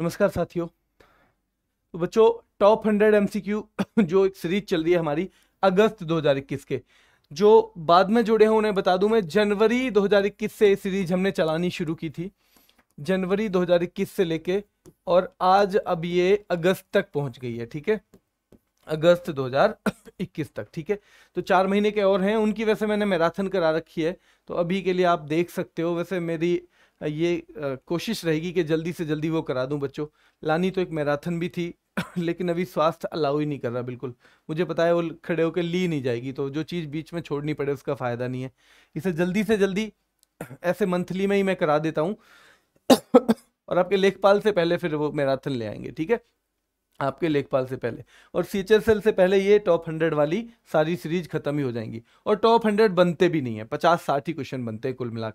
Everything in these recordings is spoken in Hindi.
नमस्कार साथियों तो बच्चों टॉप हंड्रेड एमसीक्यू जो एक सीरीज चल रही है हमारी अगस्त 2021 के जो बाद में जुड़े हैं उन्हें बता दूं मैं जनवरी 2021 से सीरीज हमने चलानी शुरू की थी जनवरी 2021 से लेके और आज अब ये अगस्त तक पहुंच गई है ठीक है अगस्त 2021 तक ठीक है तो चार महीने के और हैं उनकी वैसे मैंने मैराथन करा रखी है तो अभी के लिए आप देख सकते हो वैसे मेरी ये कोशिश रहेगी कि जल्दी से जल्दी वो करा दूं बच्चों लानी तो एक मैराथन भी थी लेकिन अभी स्वास्थ्य अलाउ ही नहीं कर रहा बिल्कुल मुझे पता है वो खड़े होकर ली नहीं जाएगी तो जो चीज़ बीच में छोड़नी पड़े उसका फ़ायदा नहीं है इसे जल्दी से जल्दी ऐसे मंथली में ही मैं करा देता हूँ और आपके लेखपाल से पहले फिर वो मैराथन ले आएंगे ठीक है आपके लेखपाल से पहले और सी से पहले ये टॉप हंड्रेड वाली सारी सीरीज खत्म ही हो जाएंगी और टॉप हंड्रेड बनते भी नहीं है पचास साठ ही क्वेश्चन बनते हैं कुल मिला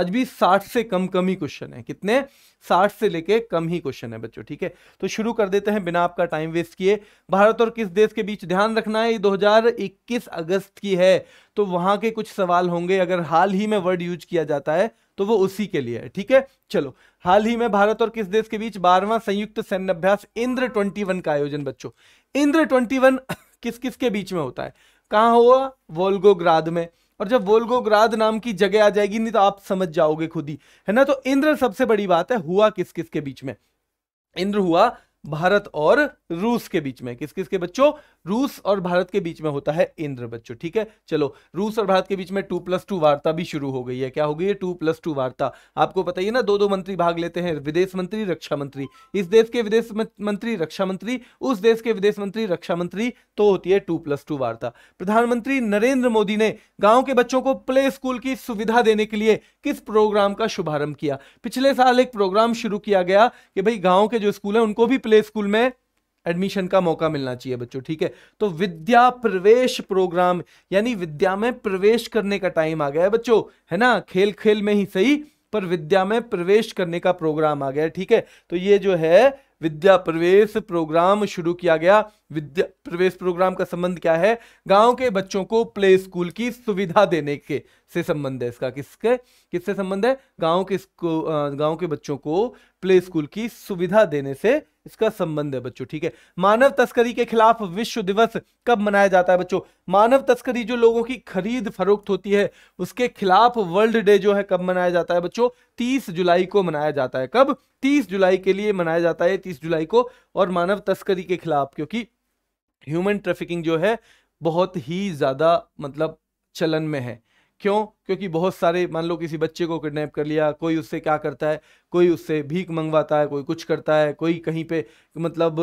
आज भी साठ से कम कम ही क्वेश्चन है कितने साठ से लेके कम ही क्वेश्चन है बच्चों ठीक है तो शुरू कर देते हैं बिना आपका टाइम वेस्ट किए भारत और किस देश के बीच ध्यान रखना है ये 2021 अगस्त की है तो वहां के कुछ सवाल होंगे अगर हाल ही में वर्ड यूज किया जाता है तो वो उसी के लिए है ठीक है चलो हाल ही में भारत और किस देश के बीच बारहवां संयुक्त सैन्य अभ्यास इंद्र ट्वेंटी का आयोजन बच्चों इंद्र ट्वेंटी किस किस के बीच में होता है कहा हुआ वोल्गोग्राद में और जब वोल्गोग्राद नाम की जगह आ जाएगी नहीं तो आप समझ जाओगे खुद ही है ना तो इंद्र सबसे बड़ी बात है हुआ किस किस के बीच में इंद्र हुआ भारत और रूस के बीच में किस किस के बच्चों रूस और भारत के बीच में होता है इंद्र बच्चों ठीक है चलो रूस और भारत के बीच में टू प्लस टू वार्ता भी शुरू हो गई है क्या हो गई है टू प्लस टू वार्ता आपको पता ही ना दो दो मंत्री भाग लेते हैं विदेश मंत्री रक्षा मंत्री इस देश के विदेश मंत्री रक्षा मंत्री उस देश के विदेश मंत्री रक्षा मंत्री तो होती है टू प्लस टू वार्ता प्रधानमंत्री नरेंद्र मोदी ने गांव के बच्चों को प्ले स्कूल की सुविधा देने के लिए किस प्रोग्राम का शुभारंभ किया पिछले साल एक प्रोग्राम शुरू किया गया कि भाई गांव के जो स्कूल है उनको भी प्ले प्ले स्कूल में एडमिशन का मौका मिलना चाहिए बच्चों ठीक है तो विद्या प्रवेश प्रोग्राम यानी विद्या में प्रवेश करने का टाइम आ गया है बच्चों है ना खेल खेल में ही सही पर विद्या में प्रवेश करने का प्रोग्राम आ गया ठीक है तो ये जो है विद्या प्रवेश प्रोग्राम शुरू किया गया विद्या प्रवेश प्रोग्राम का संबंध क्या है गांव के बच्चों को प्ले स्कूल की सुविधा देने के से संबंध है इसका किसके किससे संबंध है गांव के गांव के बच्चों को प्ले स्कूल की सुविधा देने से इसका संबंध है बच्चों ठीक है मानव तस्करी के खिलाफ विश्व दिवस कब मनाया जाता है बच्चों मानव तस्करी जो लोगों की खरीद फरोख्त होती है उसके खिलाफ वर्ल्ड डे जो है कब मनाया जाता है बच्चों 30 जुलाई को मनाया जाता है कब 30 जुलाई के लिए मनाया जाता है तीस जुलाई को और मानव तस्करी के खिलाफ क्योंकि ह्यूमन ट्रैफिकिंग जो है बहुत ही ज़्यादा मतलब चलन में है क्यों क्योंकि बहुत सारे मान लो किसी बच्चे को किडनैप कर लिया कोई उससे क्या करता है कोई उससे भीख मंगवाता है कोई कुछ करता है कोई कहीं पे मतलब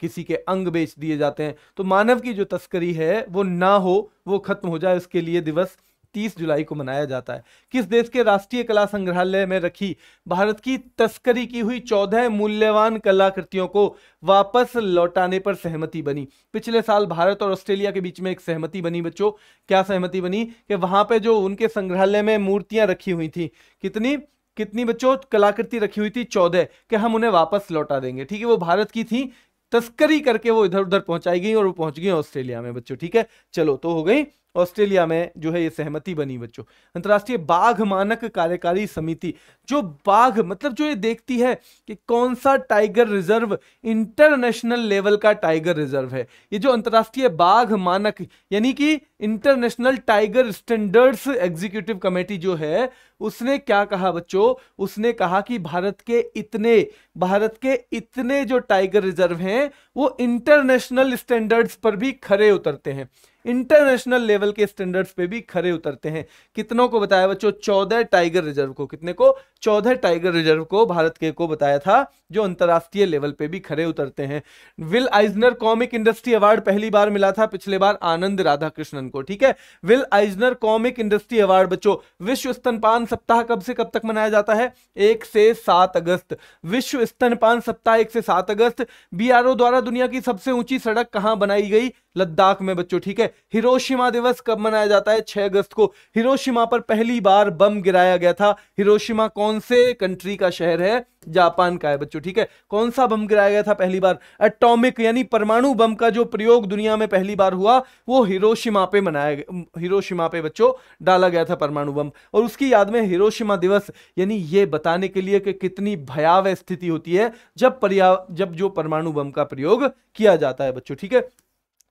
किसी के अंग बेच दिए जाते हैं तो मानव की जो तस्करी है वो ना हो वो खत्म हो जाए उसके लिए दिवस 30 जुलाई को मनाया जाता है किस देश के राष्ट्रीय कला संग्रहालय में रखी भारत की तस्करी की हुई चौदह मूल्यवान कलाकृतियों को वापस लौटाने पर सहमति बनी पिछले साल भारत और ऑस्ट्रेलिया के बीच में एक सहमति बनी बच्चों क्या सहमति बनी कि वहां पे जो उनके संग्रहालय में मूर्तियां रखी हुई थी कितनी कितनी बच्चों कलाकृति रखी हुई थी चौदह कि हम उन्हें वापस लौटा देंगे ठीक है वो भारत की थी तस्करी करके वो इधर उधर पहुंचाई गई और वो पहुंच गई ऑस्ट्रेलिया में बच्चों ठीक है चलो तो हो गई ऑस्ट्रेलिया में जो है ये सहमति बनी बच्चों अंतर्राष्ट्रीय बाघ मानक कार्यकारी समिति जो बाघ मतलब जो ये देखती है कि कौन सा टाइगर रिजर्व इंटरनेशनल लेवल का टाइगर रिजर्व है ये जो अंतर्राष्ट्रीय बाघ मानक यानी कि international tiger standards executive committee जो है उसने क्या कहा बच्चों उसने कहा कि भारत के इतने भारत के इतने जो टाइगर रिजर्व हैं वो इंटरनेशनल स्टैंडर्ड्स पर भी खरे उतरते हैं इंटरनेशनल लेवल के स्टैंडर्ड्स पे भी खरे उतरते हैं कितनों को बताया बच्चों चौदह टाइगर रिजर्व को कितने को चौदह टाइगर रिजर्व को भारत के को बताया था जो अंतर्राष्ट्रीय लेवल पे भी खरे उतरते हैं Will Eisner comic industry award पहली बार मिला था पिछले बार आनंद राधाकृष्णन को ठीक है Will Eisner comic industry award बच्चों विश्व स्तनपान सप्ताह कब से कब तक मनाया जाता है एक से सात अगस्त विश्व स्तनपान सप्ताह एक से सात अगस्त बी द्वारा दुनिया की सबसे ऊंची सड़क कहां बनाई गई लद्दाख में बच्चों ठीक है हिरोशिमा दिवस कब मनाया जाता है 6 अगस्त को हिरोशिमा पर पहली बार बम गिराया गया था हिरोशिमा कौन से कंट्री का शहर है जापान का है बच्चों ठीक है कौन सा बम गिराया गया था पहली बार एटॉमिक यानी परमाणु बम का जो प्रयोग दुनिया में पहली बार हुआ वो हिरोशिमा पे मनाया गया हिरोशिमा पे बच्चों डाला गया था परमाणु बम और उसकी याद में हिरोशिमा दिवस यानी ये बताने के लिए कि कितनी भयावह स्थिति होती है जब पर्या जब जो परमाणु बम का प्रयोग किया जाता है बच्चों ठीक है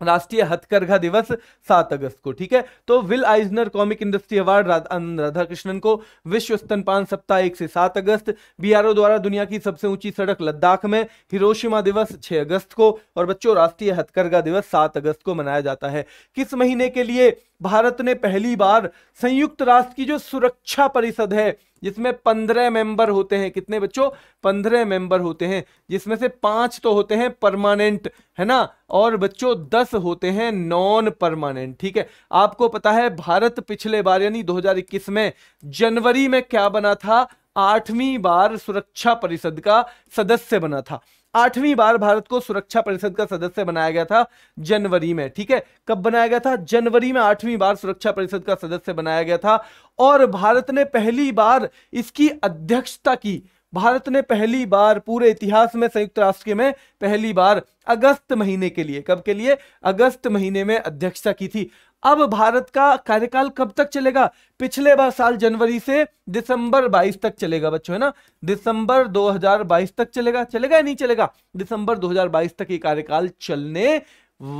राष्ट्रीय हथकरघा दिवस सात अगस्त को ठीक है तो Will Eisner comic industry award Radhakrishnan को विश्व स्तनपान सप्ताह एक से सात अगस्त बीआरओ द्वारा दुनिया की सबसे ऊंची सड़क लद्दाख में हिरोशिमा दिवस छह अगस्त को और बच्चों राष्ट्रीय हथकरघा दिवस सात अगस्त को मनाया जाता है किस महीने के लिए भारत ने पहली बार संयुक्त राष्ट्र की जो सुरक्षा परिषद है जिसमें पंद्रह मेंबर होते हैं कितने बच्चों पंद्रह मेंबर होते हैं जिसमें से पांच तो होते हैं परमानेंट है ना और बच्चों दस होते हैं नॉन परमानेंट ठीक है आपको पता है भारत पिछले बार यानी 2021 में जनवरी में क्या बना था आठवीं बार सुरक्षा परिषद का सदस्य बना था आठवीं बार भारत को सुरक्षा परिषद का सदस्य बनाया गया था जनवरी में ठीक है कब बनाया गया था जनवरी में आठवीं बार सुरक्षा परिषद का सदस्य बनाया गया था और भारत ने पहली बार इसकी अध्यक्षता की भारत ने पहली बार पूरे इतिहास में संयुक्त राष्ट्र में पहली बार अगस्त महीने के लिए कब के लिए अगस्त महीने में अध्यक्षता की थी अब भारत का कार्यकाल कब तक चलेगा पिछले बार साल जनवरी से दिसंबर 22 तक चलेगा बच्चों है ना दिसंबर 2022 तक चलेगा चलेगा या नहीं चलेगा दिसंबर 2022 तक ये कार्यकाल चलने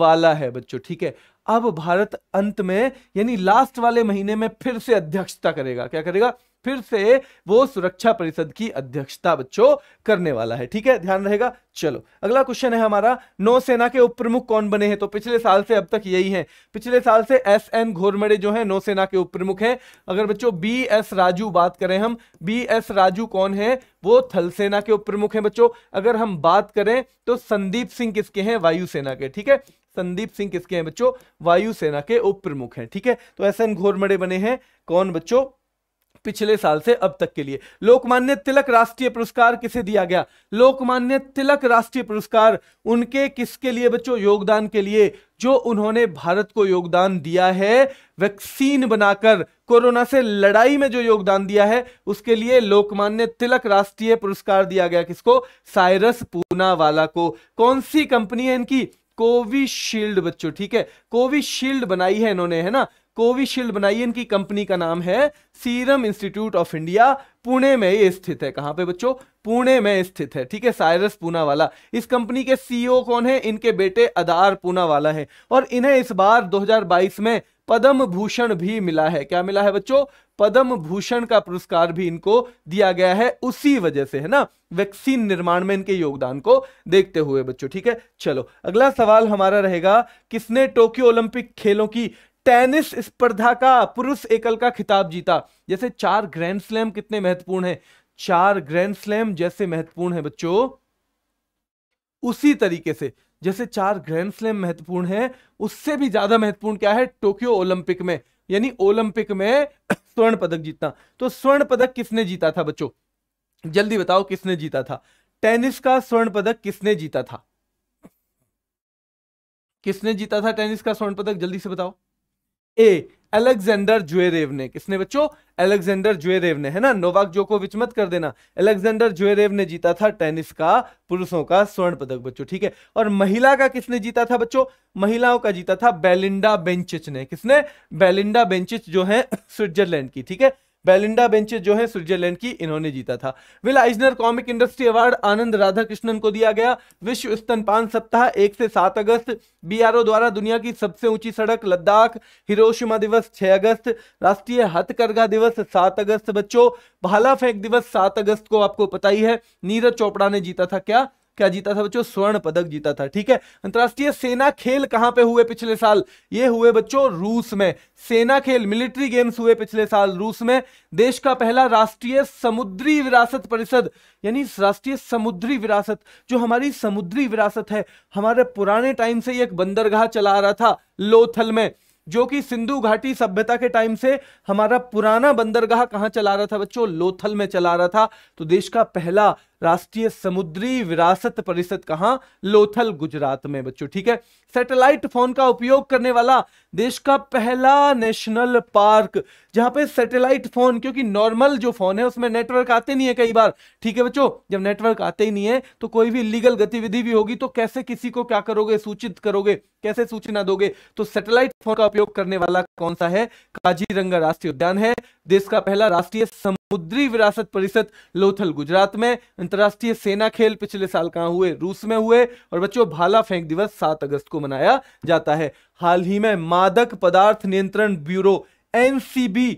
वाला है बच्चों ठीक है अब भारत अंत में यानी लास्ट वाले महीने में फिर से अध्यक्षता करेगा क्या करेगा फिर से वो सुरक्षा परिषद की अध्यक्षता बच्चों करने वाला है ठीक है ध्यान रहेगा चलो अगला क्वेश्चन है हमारा नौसेना के उप कौन बने हैं तो पिछले साल से अब तक यही है पिछले साल से एस एन घोरमड़े जो है नौसेना के उप प्रमुख अगर बच्चों बी एस राजू बात करें हम बी एस राजू कौन है वो थल सेना के उप प्रमुख है बच्चों अगर हम बात करें तो संदीप सिंह किसके हैं वायुसेना के ठीक है संदीप सिंह किसके हैं बच्चों वायुसेना के उप प्रमुख हैं ठीक है तो एस एन घोरमड़े बने हैं कौन बच्चों पिछले साल से अब तक के लिए लोकमान्य तिलक राष्ट्रीय पुरस्कार किसे दिया गया लोकमान्य तिलक राष्ट्रीय पुरस्कार उनके किसके लिए बच्चों योगदान के लिए जो उन्होंने भारत को योगदान दिया है वैक्सीन बनाकर कोरोना से लड़ाई में जो योगदान दिया है उसके लिए लोकमान्य तिलक राष्ट्रीय पुरस्कार दिया गया किसको साइरस पूनावाला को कौन सी कंपनी है इनकी कोविशील्ड बच्चों ठीक है कोविशील्ड बनाई है इन्होंने है ना कोविशील्ड बनाइए इनकी कंपनी का नाम है Serum Institute of India Pune में ये स्थित है कहां पे बच्चों पुणे में स्थित है ठीक है साइरस पूना वाला इस कंपनी के सीईओ कौन है इनके बेटे अदार पूना वाला है और इन्हें इस बार 2022 में पद्म भूषण भी मिला है क्या मिला है बच्चों पद्म भूषण का पुरस्कार भी इनको दिया गया है उसी वजह से है ना वैक्सीन निर्माण में इनके योगदान को देखते हुए बच्चों ठीक है चलो अगला सवाल हमारा रहेगा किसने टोक्यो ओलंपिक खेलों की टेनिस स्पर्धा का पुरुष एकल का खिताब जीता जैसे चार ग्रैंड स्लैम कितने महत्वपूर्ण है चार ग्रैंड स्लैम जैसे महत्वपूर्ण है बच्चों उसी तरीके से जैसे चार ग्रैंड स्लैम महत्वपूर्ण है उससे भी ज्यादा महत्वपूर्ण क्या है टोक्यो ओलंपिक में यानी ओलंपिक में स्वर्ण पदक जीतना तो स्वर्ण पदक किसने जीता था बच्चों जल्दी बताओ किसने जीता था टेनिस का स्वर्ण पदक किसने जीता था किसने जीता था टेनिस का स्वर्ण पदक जल्दी से बताओ ए एलेक्जेंडर जुएरेव ने किसने बच्चों एलेक्जेंडर जुएरेव ने है ना नोवाक जो को मत कर देना एलेक्जेंडर जुएरेव ने जीता था टेनिस का पुरुषों का स्वर्ण पदक बच्चों ठीक है और महिला का किसने जीता था बच्चों महिलाओं का जीता था बेलिंडा बेंचिच ने किसने बेलिंडा बेंचिच जो है स्विट्जरलैंड की ठीक है बेलिंडा बेंचेज जो है स्विट्जरलैंड की इन्होंने जीता था Will Eisner comic industry award Anand Radhakrishnan को दिया गया विश्व स्तनपान सप्ताह एक से सात अगस्त बीआरओ द्वारा दुनिया की सबसे ऊंची सड़क लद्दाख हिरोशिमा दिवस छह अगस्त राष्ट्रीय हथकरघा दिवस सात अगस्त बच्चों भाला फेंक दिवस सात अगस्त को आपको पता ही है नीरज चोपड़ा ने जीता था क्या क्या जीता था बच्चों स्वर्ण पदक जीता था ठीक है अंतर्राष्ट्रीय सेना खेल कहां पे हुए पिछले साल ये हुए बच्चों रूस में सेना खेल मिलिट्री गेम्स हुए पिछले साल रूस में देश का पहला राष्ट्रीय समुद्री विरासत परिषद यानी राष्ट्रीय समुद्री विरासत जो हमारी समुद्री विरासत है हमारे पुराने टाइम से एक बंदरगाह चला आ रहा था लोथल में जो कि सिंधु घाटी सभ्यता के टाइम से हमारा पुराना बंदरगाह कहां चला रहा था बच्चों लोथल में चला रहा था तो देश का पहला राष्ट्रीय समुद्री विरासत परिषद कहा लोथल गुजरात में बच्चों ठीक है सैटेलाइट फोन का उपयोग करने वाला देश का पहला नेशनल पार्क जहां पे सैटेलाइट फोन क्योंकि नॉर्मल जो फोन है उसमें नेटवर्क आते नहीं है कई बार ठीक है बच्चों जब नेटवर्क आते ही नहीं है तो कोई भी लीगल गतिविधि भी होगी तो कैसे किसी को क्या करोगे सूचित करोगे कैसे सूचना दोगे तो सैटेलाइट फोन का उपयोग करने वाला कौन सा है काजीरंगा राष्ट्रीय उद्यान है देश का पहला राष्ट्रीय समुद्री विरासत परिषद लोथल गुजरात में अंतर्राष्ट्रीय सेना खेल पिछले साल कहाँ हुए रूस में हुए और बच्चों भाला फेंक दिवस सात अगस्त को मनाया जाता है हाल ही में मादक पदार्थ नियंत्रण ब्यूरो एनसीबी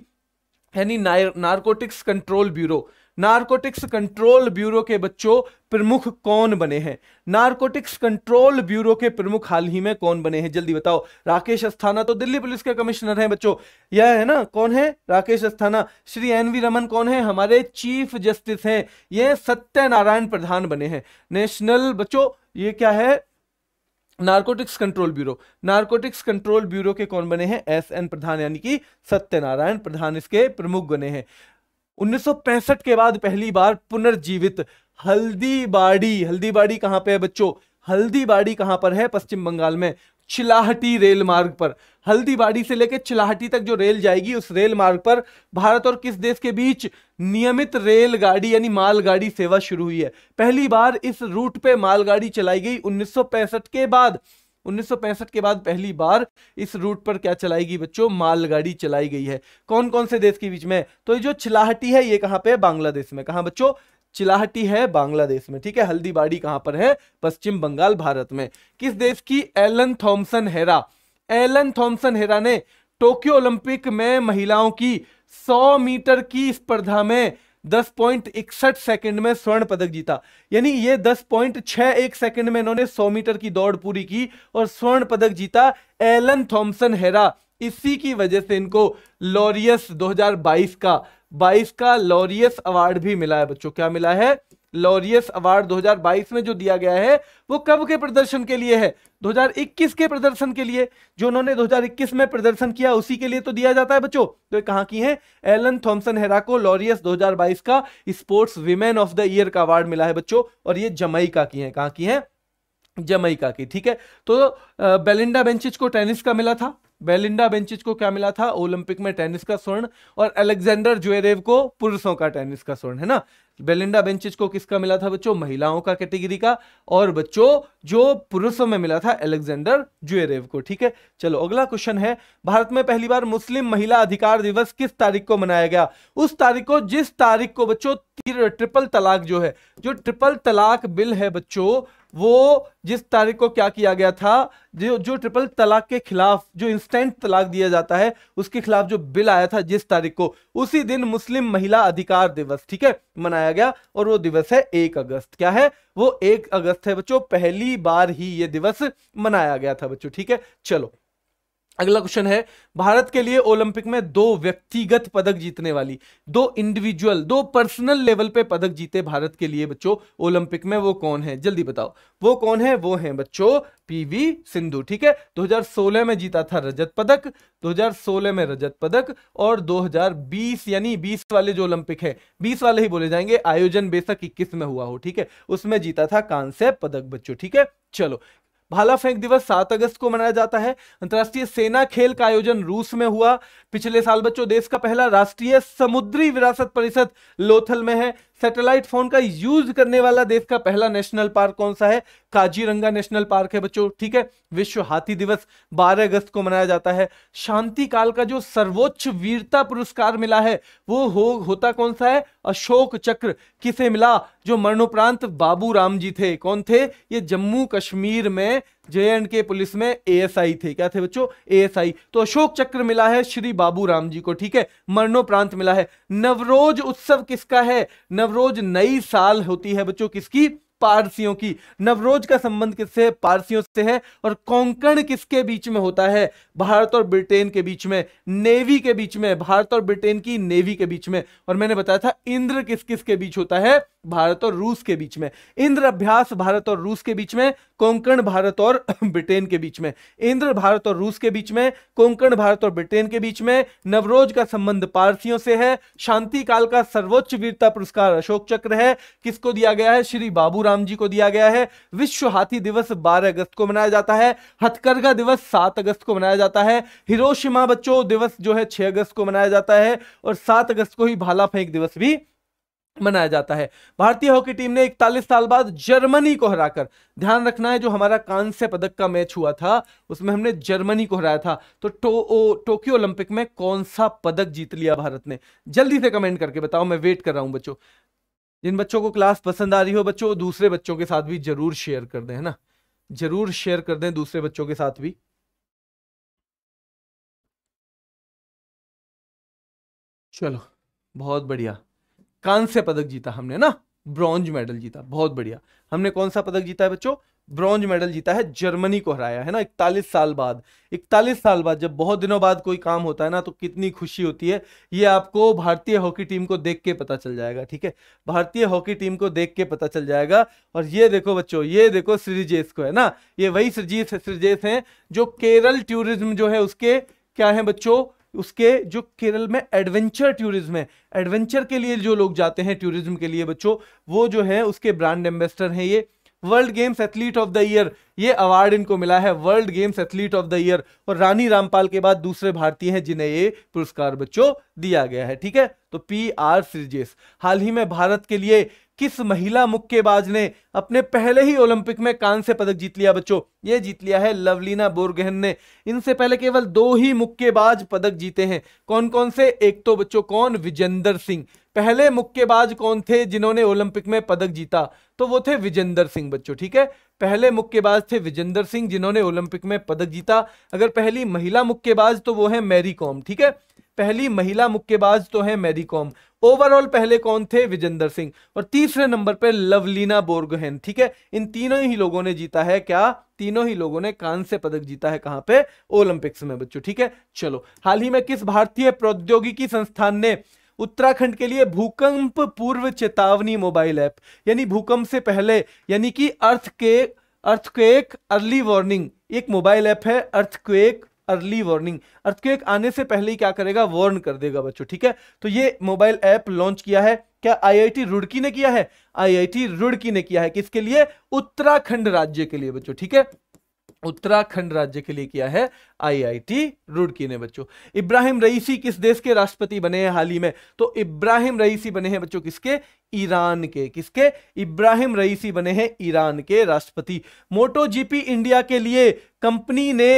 यानी narcotics control bureau narcotics control bureau के बच्चों प्रमुख कौन बने हैं नारकोटिक्स कंट्रोल ब्यूरो के प्रमुख हाल ही में कौन बने हैं जल्दी बताओ राकेश अस्थाना तो दिल्ली पुलिस के कमिश्नर हैं बच्चों यह है ना कौन है राकेश अस्थाना श्री एन वी रमन कौन है हमारे चीफ जस्टिस हैं यह सत्यनारायण प्रधान बने हैं नेशनल बच्चों ये क्या है narcotics control bureau narcotics control bureau के कौन बने हैं एस एन प्रधान यानी कि सत्यनारायण प्रधान इसके प्रमुख बने हैं उन्नीस के बाद पहली बार पुनर्जीवित हल्दीबाड़ी हल्दीबाड़ी कहां पे है बच्चों हल्दीबाड़ी कहां पर है पश्चिम बंगाल में चिलाहटी रेल मार्ग पर हल्दीबाड़ी से लेकर चिलाहटी तक जो रेल जाएगी उस रेल मार्ग पर भारत और किस देश के बीच नियमित रेलगाड़ी यानी मालगाड़ी सेवा शुरू हुई है पहली बार इस रूट पे मालगाड़ी चलाई गई 1965 के बाद उन्नीस के बाद पहली बार इस रूट पर क्या चलाएगी बच्चों मालगाड़ी चलाई गई है कौन कौन से देश के बीच में तो ये जो चिलाहटी है ये कहाँ पे बांग्लादेश में कहा बच्चों चिलाहटी है बांग्लादेश में ठीक है हल्दीबाड़ी कहां पर है पश्चिम बंगाल भारत में किस देश की Elaine Thompson Herah Elaine Thompson Herah ने टोक्यो ओलंपिक में महिलाओं की 100 मीटर की स्पर्धा में दस पॉइंट इकसठ सेकेंड में स्वर्ण पदक जीता यानी ये दस पॉइंट छह एक सेकेंड में इन्होंने सौ मीटर की दौड़ पूरी की और स्वर्ण पदक जीता एलन थॉम्सन हेरा इसी की वजह से इनको लॉरियस 2022 का 22 का लॉरियस अवार्ड भी मिला है बच्चों क्या मिला है लॉरियस अवार्ड 2022 में जो दिया गया है वो कब के प्रदर्शन के लिए है 2021 के प्रदर्शन के लिए जो उन्होंने 2021 में प्रदर्शन किया उसी के लिए तो दिया जाता है बच्चों तो ये कहाँ की है एलन थॉमसन हेरा को लॉरियस 2022 का sports women of the year का अवार्ड मिला है बच्चों और ये जमैका की है कहाँ की है जमैका की ठीक है तो बेलिंडा बेंचिज को टेनिस का मिला था बेलिंडा बेंचिज को क्या मिला था ओलंपिक में टेनिस का स्वर्ण और अलेक्जेंडर ज्वेरेव को पुरुषों का टेनिस का स्वर्ण है ना बेलिंडा बेंचिज को किसका मिला था बच्चों महिलाओं का कैटेगरी का और बच्चों जो पुरुषों में मिला था अलेक्जेंडर जुएरेव को ठीक है चलो अगला क्वेश्चन है भारत में पहली बार मुस्लिम महिला अधिकार दिवस किस तारीख को मनाया गया उस तारीख को जिस तारीख को बच्चों ट्रिपल तलाक जो है जो ट्रिपल तलाक बिल है बच्चों वो जिस तारीख को क्या किया गया था जो जो ट्रिपल तलाक के खिलाफ जो इंस्टेंट तलाक दिया जाता है उसके खिलाफ जो बिल आया था जिस तारीख को उसी दिन मुस्लिम महिला अधिकार दिवस ठीक है मनाया गया और वो दिवस है एक अगस्त क्या है वो एक अगस्त है बच्चों पहली बार ही ये दिवस मनाया गया था बच्चों ठीक है चलो अगला क्वेश्चन है भारत के लिए ओलंपिक में दो व्यक्तिगत पदक जीतने वाली दो इंडिविजुअल दो पर्सनल लेवल पे पदक जीते भारत के लिए बच्चों ओलंपिक में वो कौन है जल्दी बताओ वो कौन है वो है बच्चों पीवी सिंधु ठीक है 2016 में जीता था रजत पदक 2016 में रजत पदक और 2020 यानी 20 वाले जो ओलंपिक है बीस वाले ही बोले जाएंगे आयोजन बेसक इक्कीस में हुआ हो ठीक है उसमें जीता था कांस्य पदक बच्चों ठीक है चलो भाला फेंक दिवस सात अगस्त को मनाया जाता है अंतर्राष्ट्रीय सेना खेल का आयोजन रूस में हुआ पिछले साल बच्चों देश का पहला राष्ट्रीय समुद्री विरासत परिषद लोथल में है सैटेलाइट फोन का यूज करने वाला देश का पहला नेशनल पार्क कौन सा है काजीरंगा नेशनल पार्क है बच्चों ठीक है विश्व हाथी दिवस 12 अगस्त को मनाया जाता है शांति काल का जो सर्वोच्च वीरता पुरस्कार मिला है वो हो होता कौन सा है अशोक चक्र किसे मिला जो मरणोपरांत बाबू राम जी थे कौन थे ये जम्मू कश्मीर में जे एंड के पुलिस में एएसआई थे क्या थे बच्चों एएसआई तो अशोक चक्र मिला है श्री बाबू राम जी को ठीक है मरणोपरांत मिला है नवरोज उत्सव किसका है नवरोज नई साल होती है बच्चों किसकी पारसियों की नवरोज का संबंध किससे पारसियों से है और कोंकण किसके बीच में होता है भारत और ब्रिटेन के बीच में नेवी के बीच में भारत और ब्रिटेन की नेवी के बीच में और मैंने बताया था इंद्र किस किस के बीच होता है भारत और रूस के बीच में इंद्र अभ्यास भारत और रूस के बीच में कोंकण भारत और ब्रिटेन के बीच में इंद्र भारत और रूस के बीच में कोंकण भारत और ब्रिटेन के बीच में नवरोज का संबंध पारसियों से है शांति काल का सर्वोच्च वीरता पुरस्कार अशोक चक्र है किसको दिया गया है श्री बाबू राम जी को दिया गया है विश्व हाथी दिवस बारह अगस्त को मनाया जाता है हथकरघा दिवस सात अगस्त को मनाया जाता है हिरोशिमा बच्चों दिवस जो है छह अगस्त को मनाया जाता है और सात अगस्त को ही भाला फेंक दिवस भी मनाया जाता है भारतीय हॉकी टीम ने इकतालीस साल बाद जर्मनी को हराकर ध्यान रखना है जो हमारा कांस्य पदक का मैच हुआ था उसमें हमने जर्मनी को हराया था तो टो, टोक्यो ओलंपिक में कौन सा पदक जीत लिया भारत ने जल्दी से कमेंट करके बताओ मैं वेट कर रहा हूं बच्चों जिन बच्चों को क्लास पसंद आ रही हो बच्चों दूसरे बच्चों के साथ भी जरूर शेयर कर दें है ना जरूर शेयर कर दें दूसरे बच्चों के साथ भी चलो बहुत बढ़िया कांस्य पदक जीता हमने ना ब्रॉन्ज मेडल जीता बहुत बढ़िया हमने कौन सा पदक जीता है बच्चों ब्रॉन्ज मेडल जीता है जर्मनी को हराया है ना इकतालीस साल बाद इकतालीस साल बाद जब बहुत दिनों बाद कोई काम होता है ना तो कितनी खुशी होती है ये आपको भारतीय हॉकी टीम को देख के पता चल जाएगा ठीक है भारतीय हॉकी टीम को देख के पता चल जाएगा और ये देखो बच्चों ये देखो श्रीजेश को है ना ये वही श्रीजेश श्रीजेश हैं जो केरल टूरिज्म जो है उसके क्या है बच्चों उसके जो केरल में एडवेंचर टूरिज्म है एडवेंचर के लिए जो लोग जाते हैं टूरिज्म के लिए बच्चों वो जो है उसके ब्रांड एम्बेसडर हैं ये world games athlete of the year ये अवार्ड इनको मिला है world games athlete of the year और रानी रामपाल के बाद दूसरे भारतीय हैं जिन्हें ये पुरस्कार बच्चों दिया गया है ठीक है तो पी आर सिर्जेस हाल ही में भारत के लिए किस महिला मुक्केबाज ने अपने पहले ही ओलंपिक में कांस्य पदक जीत लिया बच्चों ये जीत लिया है लवलीना बोरगहन ने इनसे पहले केवल दो ही मुक्केबाज पदक जीते हैं कौन कौन से एक तो बच्चों कौन विजेंदर सिंह पहले मुक्केबाज कौन थे जिन्होंने ओलंपिक में पदक जीता तो वो थे विजेंदर सिंह बच्चों ठीक है पहले मुक्केबाज थे विजेंदर सिंह जिन्होंने ओलंपिक में पदक जीता अगर पहली महिला मुक्केबाज तो वो है मैरी कॉम ठीक है पहली महिला मुक्केबाज तो है मैरी कॉम ओवरऑल पहले कौन थे विजेंदर सिंह और तीसरे नंबर पर लवलीना बोर्गहेन ठीक है इन तीनों ही लोगों ने जीता है क्या तीनों ही लोगों ने कांस्य पदक जीता है कहां पे ओलंपिक्स में बच्चों ठीक है चलो हाल ही में किस भारतीय प्रौद्योगिकी संस्थान ने उत्तराखंड के लिए भूकंप पूर्व चेतावनी मोबाइल ऐप यानी भूकंप से पहले यानी कि अर्थ के अर्थक्वेक अर्ली वार्निंग एक मोबाइल ऐप है अर्थक्वेक अर्ली वार्निंग अर्थक्वेक आने से पहले ही क्या करेगा वार्न कर देगा बच्चों ठीक है तो ये मोबाइल ऐप लॉन्च किया है क्या आईआईटी रुड़की ने किया है आईआईटी रुड़की ने किया है किसके लिए उत्तराखंड राज्य के लिए बच्चों ठीक है उत्तराखंड राज्य के लिए किया है आईआईटी रुड़की ने बच्चों इब्राहिम रईसी किस देश के राष्ट्रपति बने हैं हाल ही में तो इब्राहिम रईसी बने हैं बच्चों किसके ईरान के किसके इब्राहिम रईसी बने हैं ईरान के राष्ट्रपति मोटो जीपी इंडिया के लिए कंपनी ने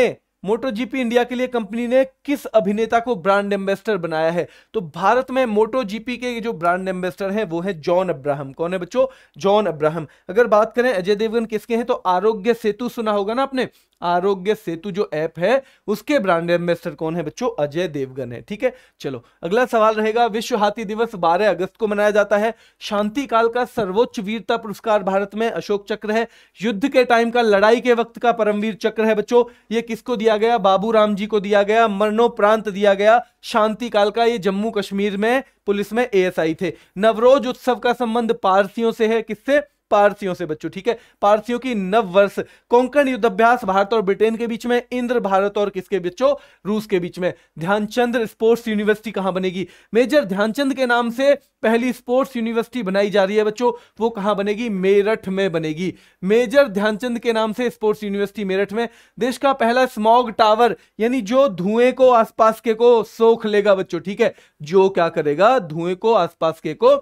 मोटोजीपी इंडिया के लिए कंपनी ने किस अभिनेता को ब्रांड एम्बेसडर बनाया है तो भारत में मोटोजीपी के जो ब्रांड एम्बेसडर हैं वो है जॉन अब्राहम कौन है बच्चों जॉन अब्राहम अगर बात करें अजय देवगन किसके हैं तो आरोग्य सेतु सुना होगा ना आपने आरोग्य सेतु जो ऐप है उसके ब्रांड एम्बेसडर कौन है बच्चों अजय देवगन है ठीक है चलो अगला सवाल रहेगा विश्व हाथी दिवस 12 अगस्त को मनाया जाता है शांति काल का सर्वोच्च वीरता पुरस्कार भारत में अशोक चक्र है युद्ध के टाइम का लड़ाई के वक्त का परमवीर चक्र है बच्चों ये किसको दिया गया बाबू राम जी को दिया गया मरणोप्रांत दिया गया शांति काल का ये जम्मू कश्मीर में पुलिस में एएसआई थे नवरोज उत्सव का संबंध पारसियों से है किससे पारसियों से बच्चों ठीक है पारसियों की नव वर्ष कोंकण युद्धाभ्यास भारत और ब्रिटेन के बीच में इंद्र भारत और किसके बच्चों रूस के बीच में ध्यानचंद स्पोर्ट्स यूनिवर्सिटी कहां बनेगी मेजर ध्यानचंद के नाम से पहली स्पोर्ट्स यूनिवर्सिटी बनाई जा रही है बच्चों वो कहां बनेगी मेरठ में बनेगी मेजर ध्यानचंद के नाम से स्पोर्ट्स यूनिवर्सिटी मेरठ में देश का पहला स्मॉग टावर यानी जो धुएं को आसपास के को सोख लेगा बच्चों ठीक है जो क्या करेगा धुएं को आसपास के को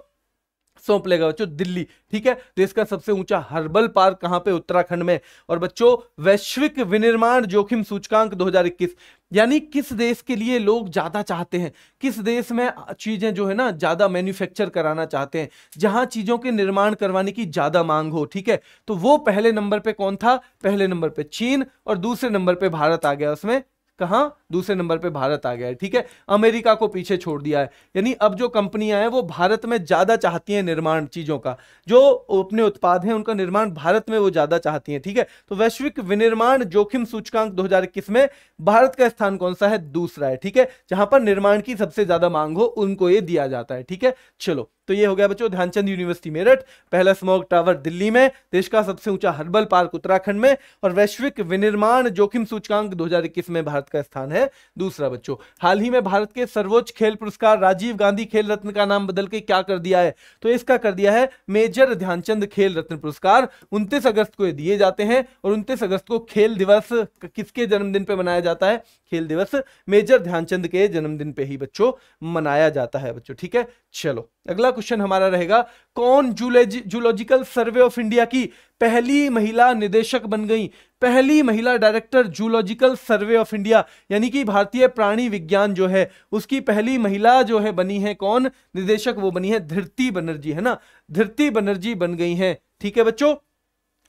सौंप लेगा बच्चों दिल्ली ठीक है देश का सबसे ऊंचा हर्बल पार्क कहां पे उत्तराखंड में और बच्चों वैश्विक विनिर्माण जोखिम सूचकांक 2021 यानी किस देश के लिए लोग ज़्यादा चाहते हैं किस देश में चीज़ें जो है ना ज़्यादा मैन्युफैक्चर कराना चाहते हैं जहां चीज़ों के निर्माण करवाने की ज़्यादा मांग हो ठीक है तो वो पहले नंबर पे कौन था पहले नंबर पे चीन और दूसरे नंबर पर भारत आ गया उसमें कहा दूसरे नंबर पे भारत आ गया है ठीक है अमेरिका को पीछे छोड़ दिया है यानी अब जो कंपनियां हैं वो भारत में ज़्यादा चाहती हैं निर्माण चीज़ों का जो अपने उत्पाद हैं उनका निर्माण भारत में वो ज़्यादा चाहती हैं ठीक है तो वैश्विक विनिर्माण जोखिम सूचकांक 2021 में भारत का स्थान कौन सा है दूसरा है ठीक है जहां पर निर्माण की सबसे ज़्यादा मांग हो उनको ये दिया जाता है ठीक है चलो तो ये हो गया बच्चों ध्यानचंद यूनिवर्सिटी मेरठ पहला स्मोक टावर दिल्ली में देश का सबसे ऊंचा हर्बल पार्क उत्तराखंड में और वैश्विक विनिर्माण जोखिम सूचकांक 2021 में भारत का स्थान है दूसरा बच्चों हाल ही में भारत के सर्वोच्च खेल पुरस्कार राजीव गांधी खेल रत्न का नाम बदल के क्या कर दिया है तो इसका कर दिया है मेजर ध्यानचंद खेल रत्न पुरस्कार उनतीस अगस्त को दिए जाते हैं और उनतीस अगस्त को खेल दिवस किसके जन्मदिन पर मनाया जाता है खेल दिवस मेजर ध्यानचंद के जन्मदिन पे ही बच्चों मनाया जाता है बच्चों ठीक है चलो अगला क्वेश्चन हमारा रहेगा कौन जूलॉजिकल सर्वे ऑफ इंडिया की पहली महिला निदेशक बन गई पहली महिला director zoological survey of India यानी कि भारतीय प्राणी विज्ञान जो है उसकी पहली महिला जो है बनी है कौन निदेशक वो बनी है धरती बनर्जी है ना धृति बनर्जी बन गई है ठीक है बच्चों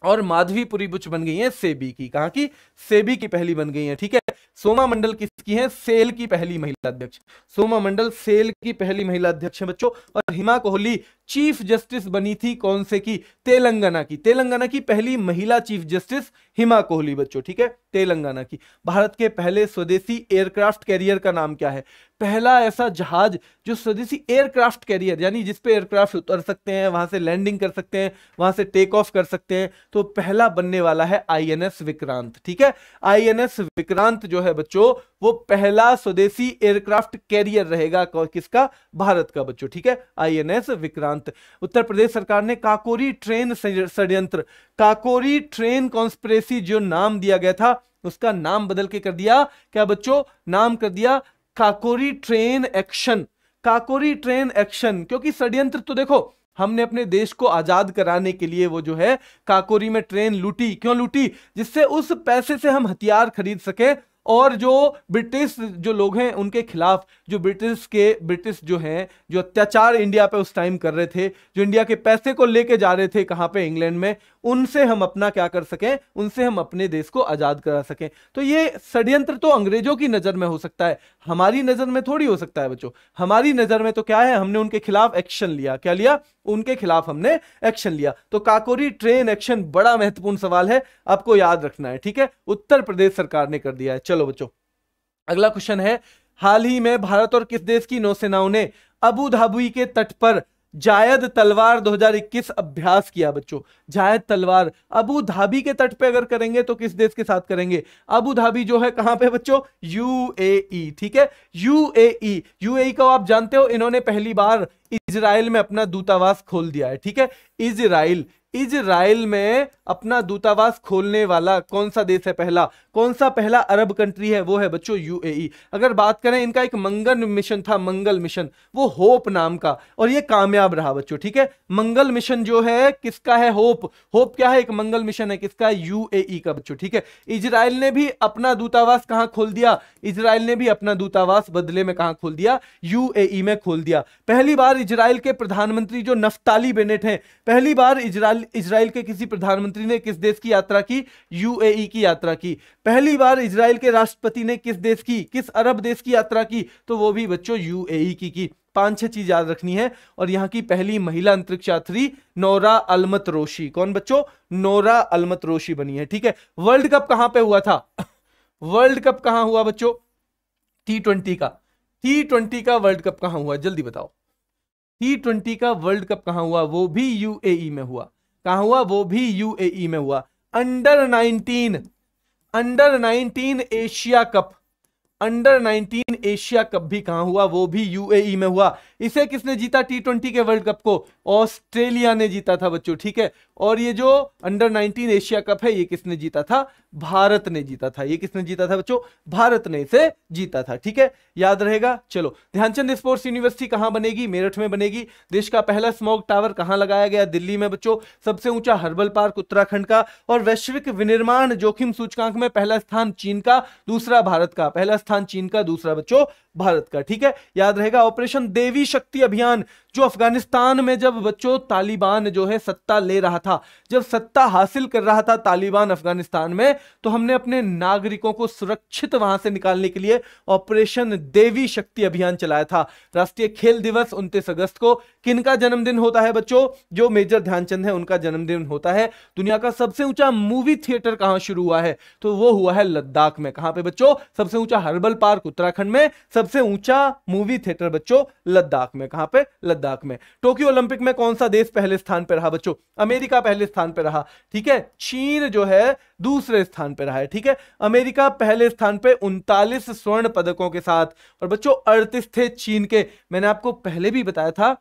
और माधवीपुरी बुच बन गई है सेबी की कहा की सेबी की पहली बन गई है ठीक है सोमा मंडल किसकी है सेल की पहली महिला अध्यक्ष सोमा मंडल सेल की पहली महिला अध्यक्ष है बच्चों और हिमा कोहली चीफ जस्टिस बनी थी कौन से की तेलंगाना की तेलंगाना की पहली महिला चीफ जस्टिस हिमा कोहली बच्चों ठीक है तेलंगाना की भारत के पहले स्वदेशी एयरक्राफ्ट कैरियर का नाम क्या है पहला ऐसा जहाज जो स्वदेशी एयरक्राफ्ट कैरियर यानी जिसपे एयरक्राफ्ट उतर सकते हैं वहां से लैंडिंग कर सकते हैं वहां से टेक ऑफ कर सकते हैं तो पहला बनने वाला है आईएनएस विक्रांत ठीक है आईएनएस विक्रांत जो है बच्चों वो पहला स्वदेशी एयरक्राफ्ट कैरियर रहेगा किसका भारत का बच्चों ठीक है आईएनएस विक्रांत षडयंत्र उत्तर प्रदेश सरकार ने काकोरी ट्रेन षडयंत्र काकोरी ट्रेन कॉन्स्परेसी जो नाम दिया गया था उसका नाम बदल के कर दिया क्या बच्चों नाम कर दिया Kakori train action Kakori train action क्योंकि षडयंत्र तो देखो हमने अपने देश को आजाद कराने के लिए वो जो है काकोरी में ट्रेन लूटी क्यों लूटी जिससे उस पैसे से हम हथियार खरीद सके और जो ब्रिटिश जो लोग हैं उनके खिलाफ जो ब्रिटिश के ब्रिटिश जो हैं जो अत्याचार इंडिया पे उस टाइम कर रहे थे जो इंडिया के पैसे को लेके जा रहे थे कहाँ पे इंग्लैंड में उनसे हम अपना क्या कर सकें उनसे हम अपने देश को आज़ाद करा सकें तो ये षड्यंत्र तो अंग्रेजों की नज़र में हो सकता है हमारी नज़र में थोड़ी हो सकता है बच्चों हमारी नज़र में तो क्या है हमने उनके खिलाफ एक्शन लिया क्या लिया उनके खिलाफ हमने एक्शन लिया तो काकोरी ट्रेन एक्शन बड़ा महत्वपूर्ण सवाल है आपको याद रखना है ठीक है उत्तर प्रदेश सरकार ने कर दिया है चलो बच्चों अगला क्वेश्चन है हाल ही में भारत और किस देश की नौसेनाओं ने अबू धाबी के तट पर जायद तलवार 2021 अभ्यास किया बच्चों जायद तलवार अबू धाबी के तट पे अगर करेंगे तो किस देश के साथ करेंगे अबू धाबी जो है कहां पे बच्चों यूएई ठीक है यूएई यूएई को आप जानते हो इन्होंने पहली बार इजराइल में अपना दूतावास खोल दिया है ठीक है इजराइल इजराइल में अपना दूतावास खोलने वाला कौन सा देश है पहला कौन सा पहला अरब कंट्री है वो है बच्चों यूएई अगर बात करें इनका एक मंगल मिशन था मंगल मिशन वो होप नाम का और ये कामयाब रहा बच्चों ठीक है मंगल मिशन जो है किसका है होप होप क्या है एक मंगल मिशन है किसका है यूएई का बच्चों ठीक है इजराइल ने भी अपना दूतावास कहाँ खोल दिया इजराइल ने भी अपना दूतावास बदले में कहाँ खोल दिया यू में खोल दिया पहली बार इजराइल के प्रधानमंत्री जो नफ्ताली बेनेट हैं पहली बार इजराइल इसराइल के किसी प्रधानमंत्री ने किस देश की यात्रा की यूएई की यात्रा की पहली बार इसराइल के राष्ट्रपति ने किस देश की किस अरब देश की यात्रा की तो वो भी बच्चों यूएई की की पांच छह चीज याद रखनी है और यहाँ की पहली महिला अंतरिक्ष यात्री नोरा अलमत रोशी कौन बच्चों नोरा अलमत रोशी बनी है ठीक है वर्ल्ड कप कहां पे हुआ था वर्ल्ड कप कहां हुआ बच्चों टी ट्वेंटी का टी ट्वेंटी का वर्ल्ड कप कहां हुआ जल्दी बताओ टी ट्वेंटी का वर्ल्ड कप कहां हुआ वो भी यूएई में हुआ कहा हुआ वो भी यूएई e में हुआ under 19 under 19 Asia cup under 19 Asia cup भी कहां हुआ वो भी यूएई e में हुआ इसे किसने जीता टी के वर्ल्ड कप को ऑस्ट्रेलिया ने जीता था बच्चों ठीक है और ये जो अंडर 19 एशिया कप है ये किसने जीता था भारत ने जीता था ये किसने जीता था बच्चों भारत ने इसे जीता था ठीक है याद रहेगा चलो ध्यानचंद स्पोर्ट्स यूनिवर्सिटी कहां बनेगी मेरठ में बनेगी देश का पहला स्मोक टावर कहां लगाया गया दिल्ली में बच्चों सबसे ऊंचा हर्बल पार्क उत्तराखंड का और वैश्विक विनिर्माण जोखिम सूचकांक में पहला स्थान चीन का दूसरा भारत का पहला राजस्थान चीन का दूसरा बच्चों भारत का ठीक है याद रहेगा ऑपरेशन देवी शक्ति अभियान जो अफगानिस्तान में जब बच्चों तालिबान जो है सत्ता ले रहा था जब सत्ता हासिल कर रहा था तालिबान अफगानिस्तान में तो हमने अपने नागरिकों को सुरक्षित वहां से निकालने के लिए ऑपरेशन देवी शक्ति अभियान चलाया था राष्ट्रीय खेल दिवस उनतीस अगस्त को किनका जन्मदिन होता है बच्चों जो मेजर ध्यानचंद है उनका जन्मदिन होता है दुनिया का सबसे ऊंचा मूवी थिएटर कहां शुरू हुआ है तो वो हुआ है लद्दाख में कहां पे बच्चों सबसे ऊंचा हर्बल पार्क उत्तराखंड में सबसे ऊंचा मूवी थिएटर बच्चों लद्दाख में कहां पे लद्दाख में टोक्यो ओलंपिक में कौन सा देश पहले स्थान पर रहा बच्चों अमेरिका पहले स्थान पर रहा ठीक है चीन जो है दूसरे स्थान पर रहा है ठीक है अमेरिका पहले स्थान पर उनतालीस स्वर्ण पदकों के साथ और बच्चों अड़तीस थे चीन के मैंने आपको पहले भी बताया था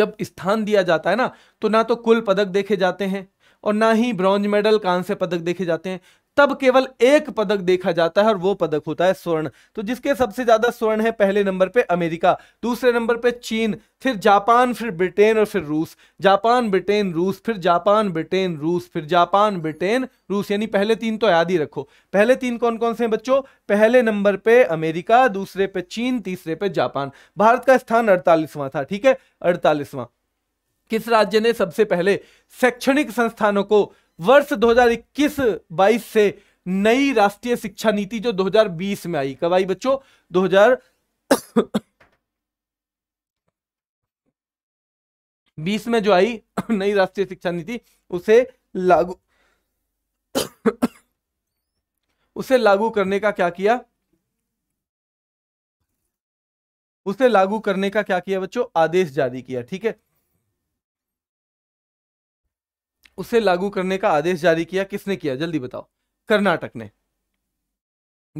जब स्थान दिया जाता है ना तो ना तो कुल पदक देखे जाते हैं और ना ही ब्रॉन्ज मेडल कांस्य पदक देखे जाते हैं तब केवल एक पदक देखा जाता है और वो पदक होता है स्वर्ण तो जिसके सबसे ज्यादा स्वर्ण है पहले नंबर पे अमेरिका दूसरे नंबर पे चीन फिर जापान फिर ब्रिटेन और फिर रूस जापान ब्रिटेन रूस फिर जापान ब्रिटेन रूस फिर जापान ब्रिटेन रूस यानी पहले तीन तो याद ही रखो पहले तीन कौन कौन से हैं बच्चों पहले नंबर पे अमेरिका दूसरे पे चीन तीसरे पे जापान भारत का स्थान अड़तालीसवां था ठीक है अड़तालीसवां किस राज्य ने सबसे पहले शैक्षणिक संस्थानों को वर्ष 2021-22 से नई राष्ट्रीय शिक्षा नीति जो 2020 में आई कब आई बच्चों 2020 बीस में जो आई नई राष्ट्रीय शिक्षा नीति उसे लागू उसे लागू करने का क्या किया उसे लागू करने का क्या किया बच्चों आदेश जारी किया ठीक है उसे लागू करने का आदेश जारी किया किसने किया जल्दी बताओ कर्नाटक ने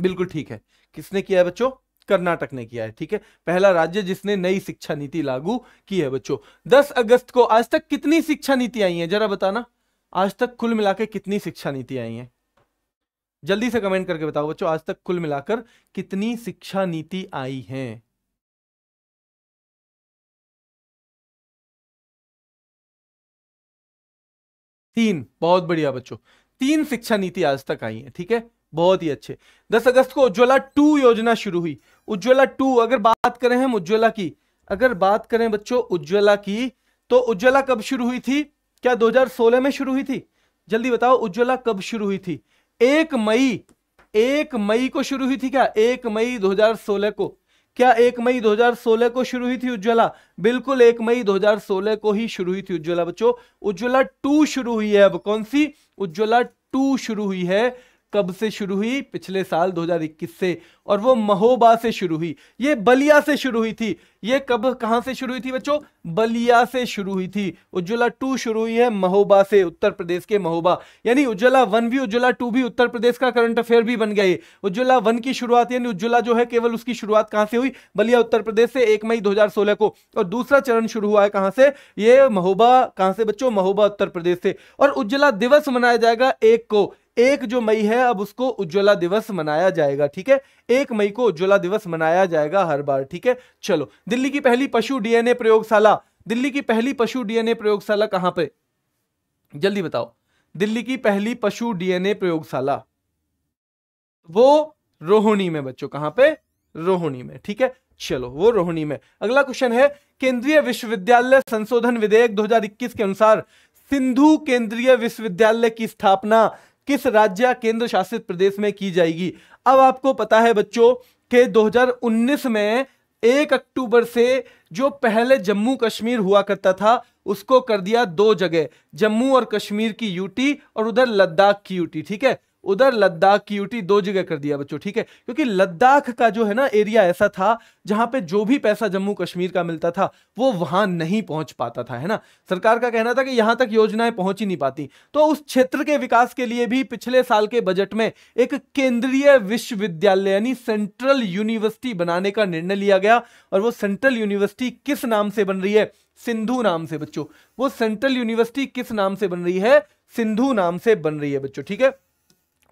बिल्कुल ठीक है किसने किया है बच्चों कर्नाटक ने किया है ठीक है पहला राज्य जिसने नई शिक्षा नीति लागू की है बच्चों दस अगस्त को आज तक कितनी शिक्षा नीति आई है जरा बताना आज तक कुल मिलाकर कितनी शिक्षा नीति आई है जल्दी से कमेंट करके बताओ बच्चों आज तक कुल मिलाकर कितनी शिक्षा नीति आई है तीन बहुत बढ़िया बच्चों तीन शिक्षा नीति आज तक आई है ठीक है बहुत ही अच्छे दस अगस्त को उज्ज्वला टू योजना शुरू हुई उज्ज्वला टू अगर बात करें हम उज्ज्वला की अगर बात करें बच्चों उज्ज्वला की तो उज्ज्वला कब शुरू हुई थी क्या 2016 में शुरू हुई थी जल्दी बताओ उज्ज्वला कब शुरू हुई थी एक मई एक मई को शुरू हुई थी क्या एक मई 2016 को क्या एक मई 2016 को शुरू हुई थी उज्ज्वला बिल्कुल एक मई 2016 को ही शुरू हुई थी उज्ज्वला बच्चों उज्ज्वला टू शुरू हुई है अब कौन सी उज्ज्वला टू शुरू हुई है कब से शुरू हुई पिछले साल 2021 से और वो महोबा से शुरू हुई ये बलिया से शुरू हुई थी ये कब कहां से शुरू हुई थी बच्चों बलिया से शुरू हुई थी उज्ज्वला टू शुरू हुई है महोबा से उत्तर प्रदेश के महोबा यानी उज्ज्वला वन भी उज्ज्वला टू भी उत्तर प्रदेश का करंट अफेयर भी बन गया ये उज्ज्वला वन की शुरुआत यानी उज्ज्वला जो है केवल उसकी शुरुआत कहाँ से हुई बलिया उत्तर प्रदेश से एक मई दो को और दूसरा चरण शुरू हुआ है कहाँ से ये महोबा कहाँ से बच्चों महोबा उत्तर प्रदेश से और उज्ज्वला दिवस मनाया जाएगा एक को एक जो मई है अब उसको उज्ज्वला दिवस मनाया जाएगा ठीक है एक मई को उज्ज्वला दिवस मनाया जाएगा हर बार ठीक है चलो दिल्ली की पहली पशु डीएनए प्रयोगशाला दिल्ली की पहली पशु डीएनए प्रयोगशाला कहां पे जल्दी बताओ दिल्ली की पहली पशु डीएनए प्रयोगशाला वो रोहिणी में बच्चों कहां पे रोहिणी में ठीक है चलो वो रोहिणी में अगला क्वेश्चन है केंद्रीय विश्वविद्यालय संशोधन विधेयक 2021 के अनुसार सिंधु केंद्रीय विश्वविद्यालय की स्थापना किस राज्य केंद्र शासित प्रदेश में की जाएगी अब आपको पता है बच्चों के 2019 में एक अक्टूबर से जो पहले जम्मू कश्मीर हुआ करता था उसको कर दिया दो जगह जम्मू और कश्मीर की यूटी और उधर लद्दाख की यूटी ठीक है उधर लद्दाख की यूटी दो जगह कर दिया बच्चों ठीक है क्योंकि लद्दाख का जो है ना एरिया ऐसा था जहां पे जो भी पैसा जम्मू कश्मीर का मिलता था वो वहां नहीं पहुंच पाता था है ना सरकार का कहना था कि यहां तक योजनाएं पहुंच ही नहीं पाती तो उस क्षेत्र के विकास के लिए भी पिछले साल के बजट में एक केंद्रीय विश्वविद्यालय यानी सेंट्रल यूनिवर्सिटी बनाने का निर्णय लिया गया और वो सेंट्रल यूनिवर्सिटी किस नाम से बन रही है सिंधु नाम से बच्चों वो सेंट्रल यूनिवर्सिटी किस नाम से बन रही है सिंधु नाम से बन रही है बच्चों ठीक है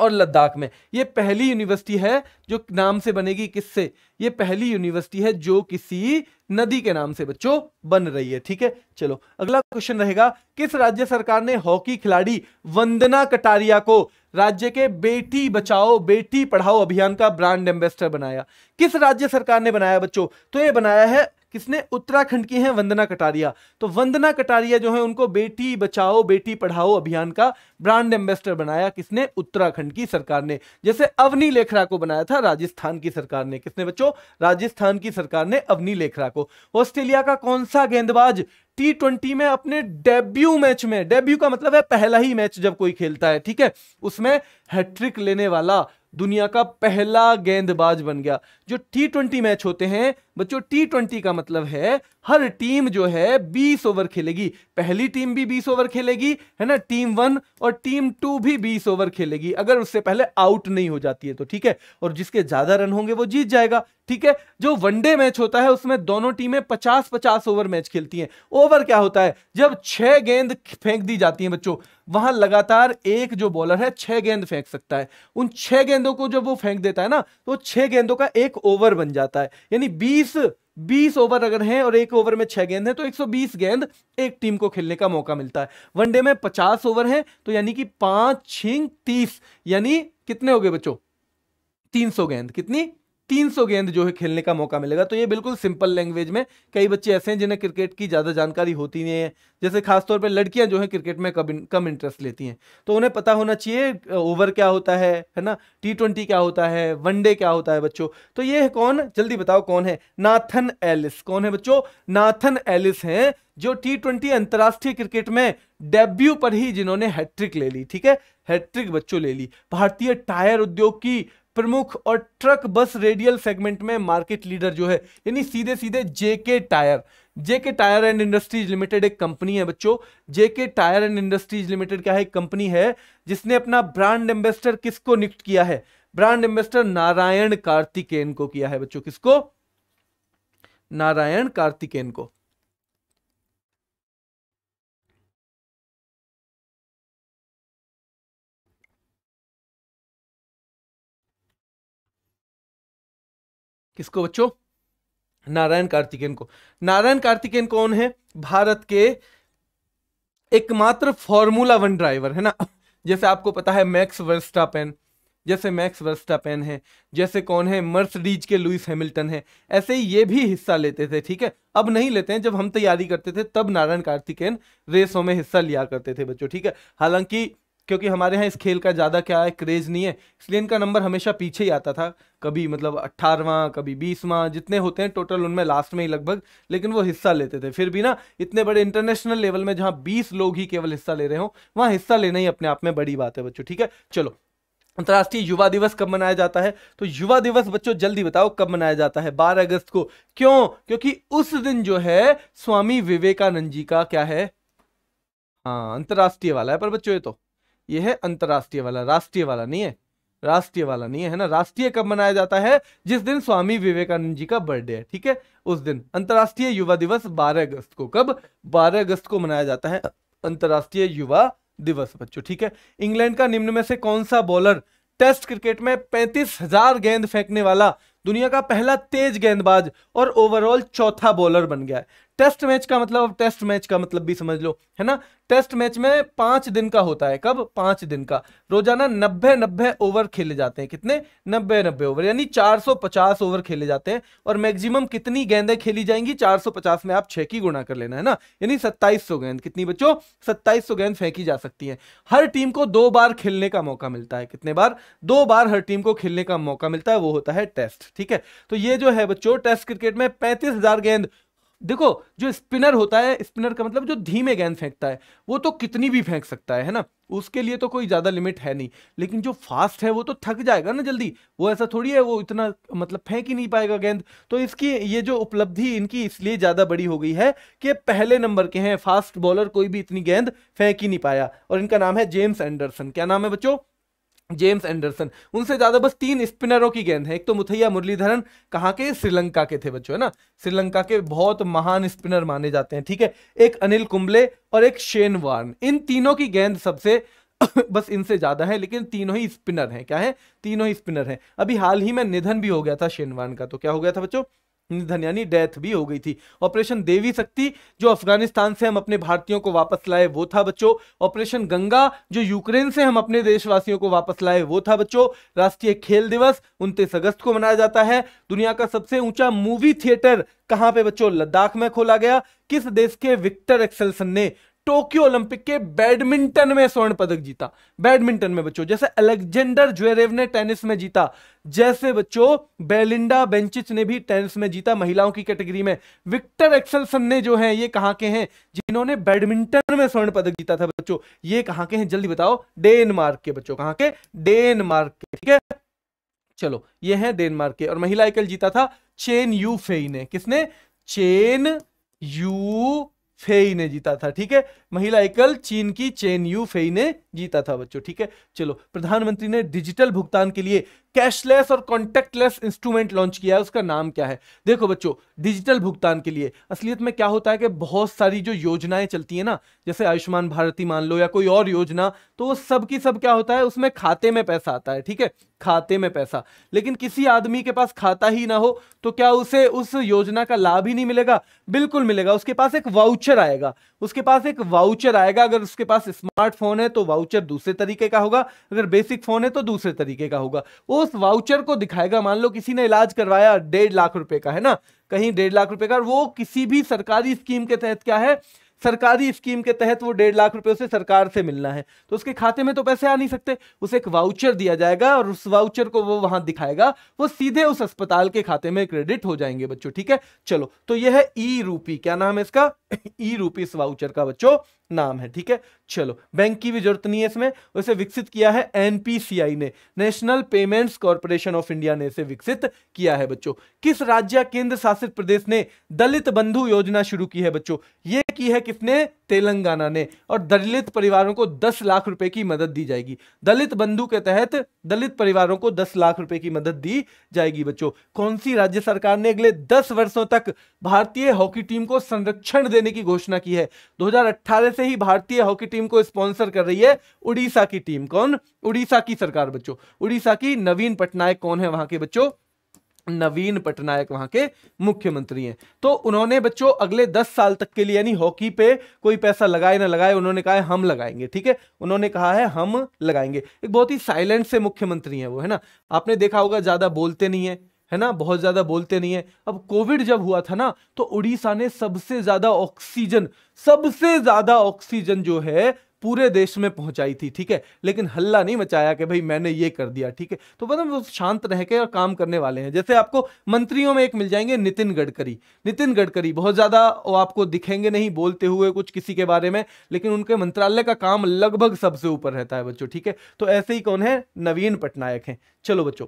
और लद्दाख में ये पहली यूनिवर्सिटी है जो नाम से बनेगी किससे ये पहली यूनिवर्सिटी है जो किसी नदी के नाम से बच्चों बन रही है ठीक है चलो अगला क्वेश्चन रहेगा किस राज्य सरकार ने हॉकी खिलाड़ी वंदना कटारिया को राज्य के बेटी बचाओ बेटी पढ़ाओ अभियान का ब्रांड एम्बेसडर बनाया किस राज्य सरकार ने बनाया बच्चों तो ये बनाया है किसने उत्तराखंड की हैं वंदना कटारिया तो वंदना कटारिया जो है उनको बेटी बचाओ बेटी पढ़ाओ अभियान का ब्रांड एम्बेसडर बनाया किसने उत्तराखंड की सरकार ने जैसे अवनी लेखरा को बनाया था राजस्थान की सरकार ने किसने बच्चों राजस्थान की सरकार ने अवनी लेखरा को ऑस्ट्रेलिया का कौन सा गेंदबाज टी ट्वेंटी में अपने डेब्यू मैच में डेब्यू का मतलब है पहला ही मैच जब कोई खेलता है ठीक है उसमें हैट्रिक लेने वाला दुनिया का पहला गेंदबाज बन गया जो टी ट्वेंटी मैच होते हैं बच्चों टी ट्वेंटी का मतलब है हर टीम जो है बीस ओवर खेलेगी पहली टीम भी बीस ओवर खेलेगी है ना टीम वन और टीम टू भी बीस ओवर खेलेगी अगर उससे पहले आउट नहीं हो जाती है तो ठीक है और जिसके ज्यादा रन होंगे वो जीत जाएगा ठीक है जो वनडे मैच होता है उसमें दोनों टीमें 50-50 ओवर मैच खेलती हैं ओवर क्या होता है जब छह गेंद फेंक दी जाती है बच्चों वहां लगातार एक जो बॉलर है छह गेंद फेंक सकता है उन छह गेंदों को जब वो फेंक देता है ना तो छह गेंदों का एक ओवर बन जाता है यानी बीस बीस बीस ओवर अगर हैं और एक ओवर में छह गेंद है तो 120 गेंद एक टीम को खेलने का मौका मिलता है वनडे में 50 ओवर हैं तो यानी कि पांच छिंग तीस यानी कितने हो गए बच्चों 300 गेंद कितनी 300 गेंद जो है खेलने का मौका मिलेगा तो ये बिल्कुल सिंपल लैंग्वेज में कई बच्चे ऐसे हैं जिन्हें क्रिकेट की ज़्यादा जानकारी होती नहीं है जैसे खासतौर पर लड़कियां जो हैं क्रिकेट में कम कम इंटरेस्ट लेती हैं तो उन्हें पता होना चाहिए ओवर क्या होता है है ना टी ट्वेंटी क्या होता है वनडे क्या होता है बच्चों तो ये है कौन जल्दी बताओ कौन है नाथन एलिस कौन है बच्चों नाथन एलिस हैं जो टी ट्वेंटी अंतर्राष्ट्रीय क्रिकेट में डेब्यू पर ही जिन्होंने हैट्रिक ले ली ठीक है हैट्रिक बच्चों ले ली भारतीय टायर उद्योग की प्रमुख और ट्रक बस रेडियल सेगमेंट में मार्केट लीडर जो है यानी सीधे सीधे JK tyre JK tyre and industries limited एक कंपनी है बच्चों JK tyre and industries limited क्या है एक कंपनी है जिसने अपना ब्रांड एम्बेस्टर किसको नियुक्त किया है ब्रांड एम्बेस्टर नारायण कार्तिकेन को किया है बच्चों किसको नारायण कार्तिकेन को किसको बच्चों नारायण कार्तिकेन को नारायण कार्तिकेन कौन है भारत के एकमात्र फॉर्मूला वन ड्राइवर है ना जैसे आपको पता है मैक्स वर्स्टापेन जैसे मैक्स वर्स्टापेन है जैसे कौन है मर्सडीज के लुइस हैमिल्टन है ऐसे ही ये भी हिस्सा लेते थे ठीक है अब नहीं लेते हैं जब हम तैयारी करते थे तब नारायण कार्तिकेन रेसों में हिस्सा लिया करते थे बच्चों ठीक है हालांकि क्योंकि हमारे यहाँ इस खेल का ज़्यादा क्या है क्रेज़ नहीं है इसलिए इनका नंबर हमेशा पीछे ही आता था कभी मतलब अट्ठारवा कभी बीसवा जितने होते हैं टोटल उनमें लास्ट में ही लगभग लेकिन वो हिस्सा लेते थे फिर भी ना इतने बड़े इंटरनेशनल लेवल में जहाँ बीस लोग ही केवल हिस्सा ले रहे हो वहाँ हिस्सा लेना ही अपने आप में बड़ी बात है बच्चों ठीक है चलो अंतर्राष्ट्रीय युवा दिवस कब मनाया जाता है तो युवा दिवस बच्चों जल्दी बताओ कब मनाया जाता है 12 अगस्त को क्यों क्योंकि उस दिन जो है स्वामी विवेकानंद जी का क्या है हाँ अंतर्राष्ट्रीय वाला है पर बच्चों ये तो ये है अंतर्राष्ट्रीय वाला राष्ट्रीय वाला नहीं है राष्ट्रीय वाला नहीं है ना राष्ट्रीय कब मनाया जाता है जिस दिन स्वामी विवेकानंद जी का बर्थडे है ठीक है उस दिन अंतर्राष्ट्रीय युवा दिवस 12 अगस्त को कब 12 अगस्त को मनाया जाता है अंतर्राष्ट्रीय युवा दिवस बच्चों ठीक है इंग्लैंड का निम्न में से कौन सा बॉलर टेस्ट क्रिकेट में पैंतीस हजार गेंद फेंकने वाला दुनिया का पहला तेज गेंदबाज और ओवरऑल चौथा बॉलर बन गया है टेस्ट मैच का मतलब अब टेस्ट मैच का मतलब भी समझ लो है ना टेस्ट मैच में पांच दिन का होता है कब पांच दिन का रोजाना नब्बे नब्बे ओवर खेले जाते हैं कितने नब्बे नब्बे ओवर यानी 450 ओवर खेले जाते हैं और मैक्सिमम कितनी गेंदें खेली जाएंगी 450 में आप छह की गुणा कर लेना है ना यानी 2700 गेंद कितनी बच्चों 2700 गेंद फेंकी जा सकती है हर टीम को दो बार खेलने का मौका मिलता है कितने बार दो बार हर टीम को खेलने का मौका मिलता है वो होता है टेस्ट ठीक है तो ये जो है बच्चों टेस्ट क्रिकेट में पैंतीस गेंद देखो जो स्पिनर होता है स्पिनर का मतलब जो धीमे गेंद फेंकता है वो तो कितनी भी फेंक सकता है है ना उसके लिए तो कोई ज़्यादा लिमिट है नहीं लेकिन जो फास्ट है वो तो थक जाएगा ना जल्दी वो ऐसा थोड़ी है वो इतना मतलब फेंक ही नहीं पाएगा गेंद तो इसकी ये जो उपलब्धि इनकी इसलिए ज़्यादा बड़ी हो गई है कि पहले नंबर के हैं फास्ट बॉलर कोई भी इतनी गेंद फेंक ही नहीं पाया और इनका नाम है जेम्स एंडरसन क्या नाम है बच्चों जेम्स एंडरसन उनसे ज्यादा बस तीन स्पिनरों की गेंद है एक तो मुथैया मुरलीधरन कहाँ के श्रीलंका के थे बच्चों है ना श्रीलंका के बहुत महान स्पिनर माने जाते हैं ठीक है एक अनिल कुंबले और एक शेन वार्न इन तीनों की गेंद सबसे बस इनसे ज्यादा है लेकिन तीनों ही स्पिनर हैं क्या है तीनों ही स्पिनर हैं अभी हाल ही में निधन भी हो गया था शेनवान का तो क्या हो गया था बच्चों निधन यानी डेथ भी हो गई थी ऑपरेशन देवी शक्ति जो अफगानिस्तान से हम अपने भारतीयों को वापस लाए वो था बच्चों ऑपरेशन गंगा जो यूक्रेन से हम अपने देशवासियों को वापस लाए वो था बच्चों राष्ट्रीय खेल दिवस उनतीस अगस्त को मनाया जाता है दुनिया का सबसे ऊंचा मूवी थिएटर कहाँ पे बच्चों लद्दाख में खोला गया किस देश के विक्टर एक्सेलसन ने टोक्यो ओलंपिक के बैडमिंटन में स्वर्ण पदक जीता बैडमिंटन में बच्चों जैसे अलेक्जेंडर ज्वेरेव ने टेनिस में जीता जैसे बच्चों बेलिंडा बेंचिच ने भी टेनिस में जीता महिलाओं की कैटेगरी में विक्टर एक्सलसन ने जो है ये कहा के हैं जिन्होंने बैडमिंटन में स्वर्ण पदक जीता था बच्चों ये कहा के हैं जल्दी बताओ डेनमार्क के बच्चों कहा के डेनमार्क के ठीक है चलो ये है डेनमार्क के और महिला एकल जीता था चेन यू फेई ने किसने चेन यू फेई ने जीता था ठीक है महिला एकल चीन की चेन यू फेई ने जीता था बच्चों ठीक है चलो प्रधानमंत्री ने डिजिटल भुगतान के लिए कैशलेस और कॉन्टेक्टलेस इंस्ट्रूमेंट लॉन्च किया है उसका नाम क्या है देखो बच्चों डिजिटल भुगतान के लिए असलियत में क्या होता है कि बहुत सारी जो योजनाएं चलती है ना जैसे आयुष्मान भारती मान लो या कोई और योजना तो वो सब की सब क्या होता है उसमें खाते में पैसा आता है ठीक है खाते में पैसा लेकिन किसी आदमी के पास खाता ही ना हो तो क्या उसे उस योजना का लाभ ही नहीं मिलेगा बिल्कुल मिलेगा उसके पास एक वाउचर वाउचर आएगा उसके पास एक वाउचर आएगा अगर उसके पास स्मार्टफोन है तो वाउचर दूसरे तरीके का होगा अगर बेसिक फोन है तो दूसरे तरीके का होगा उस वाउचर को दिखाएगा मान लो किसी ने इलाज करवाया डेढ़ लाख रुपए का है ना कहीं डेढ़ लाख रुपए का वो किसी भी सरकारी स्कीम के तहत क्या है सरकारी स्कीम के तहत वो डेढ़ लाख रुपए उसे सरकार से मिलना है तो उसके खाते में तो पैसे आ नहीं सकते उसे एक वाउचर दिया जाएगा और उस वाउचर को वो वहां दिखाएगा वो सीधे उस अस्पताल के खाते में क्रेडिट हो जाएंगे बच्चों ठीक है चलो तो यह है ई रूपी क्या नाम है इसका ई रूपी इस वाउचर का बच्चों नाम है ठीक है चलो बैंक की भी जरूरत नहीं है इसमें उसे विकसित किया है एनपीसीआई ने national payments corporation of India ने इसे विकसित किया है बच्चों किस राज्य केंद्र शासित प्रदेश ने दलित बंधु योजना शुरू की है बच्चों ये की है किसने तेलंगाना ने और दलित परिवारों को दस लाख रुपए की मदद दी जाएगी दलित बंधु के तहत दलित परिवारों को दस लाख रुपए की मदद दी जाएगी बच्चों कौन सी राज्य सरकार ने अगले दस वर्षों तक भारतीय हॉकी टीम को संरक्षण देने की घोषणा की है 2018 से ही भारतीय हॉकी टीम को स्पॉन्सर कर रही है उड़ीसा की टीम कौन उड़ीसा की सरकार बच्चों उड़ीसा की नवीन पटनायक कौन है वहां के बच्चों नवीन पटनायक वहां के मुख्यमंत्री हैं तो उन्होंने बच्चों अगले दस साल तक के लिए यानी हॉकी पे कोई पैसा लगाए ना लगाए उन्होंने कहा है हम लगाएंगे ठीक है उन्होंने कहा है हम लगाएंगे एक बहुत ही साइलेंट से मुख्यमंत्री हैं वो है ना आपने देखा होगा ज़्यादा बोलते नहीं है है ना बहुत ज़्यादा बोलते नहीं है अब कोविड जब हुआ था ना तो उड़ीसा ने सबसे ज़्यादा ऑक्सीजन सबसे ज़्यादा ऑक्सीजन जो है पूरे देश में पहुंचाई थी ठीक है लेकिन हल्ला नहीं मचाया कि भाई मैंने ये कर दिया ठीक है तो मतलब वो शांत रह के और काम करने वाले हैं जैसे आपको मंत्रियों में एक मिल जाएंगे नितिन गडकरी नितिन गडकरी बहुत ज़्यादा आपको दिखेंगे नहीं बोलते हुए कुछ किसी के बारे में लेकिन उनके मंत्रालय का काम लगभग सबसे ऊपर रहता है बच्चों ठीक है तो ऐसे ही कौन है नवीन पटनायक हैं चलो बच्चों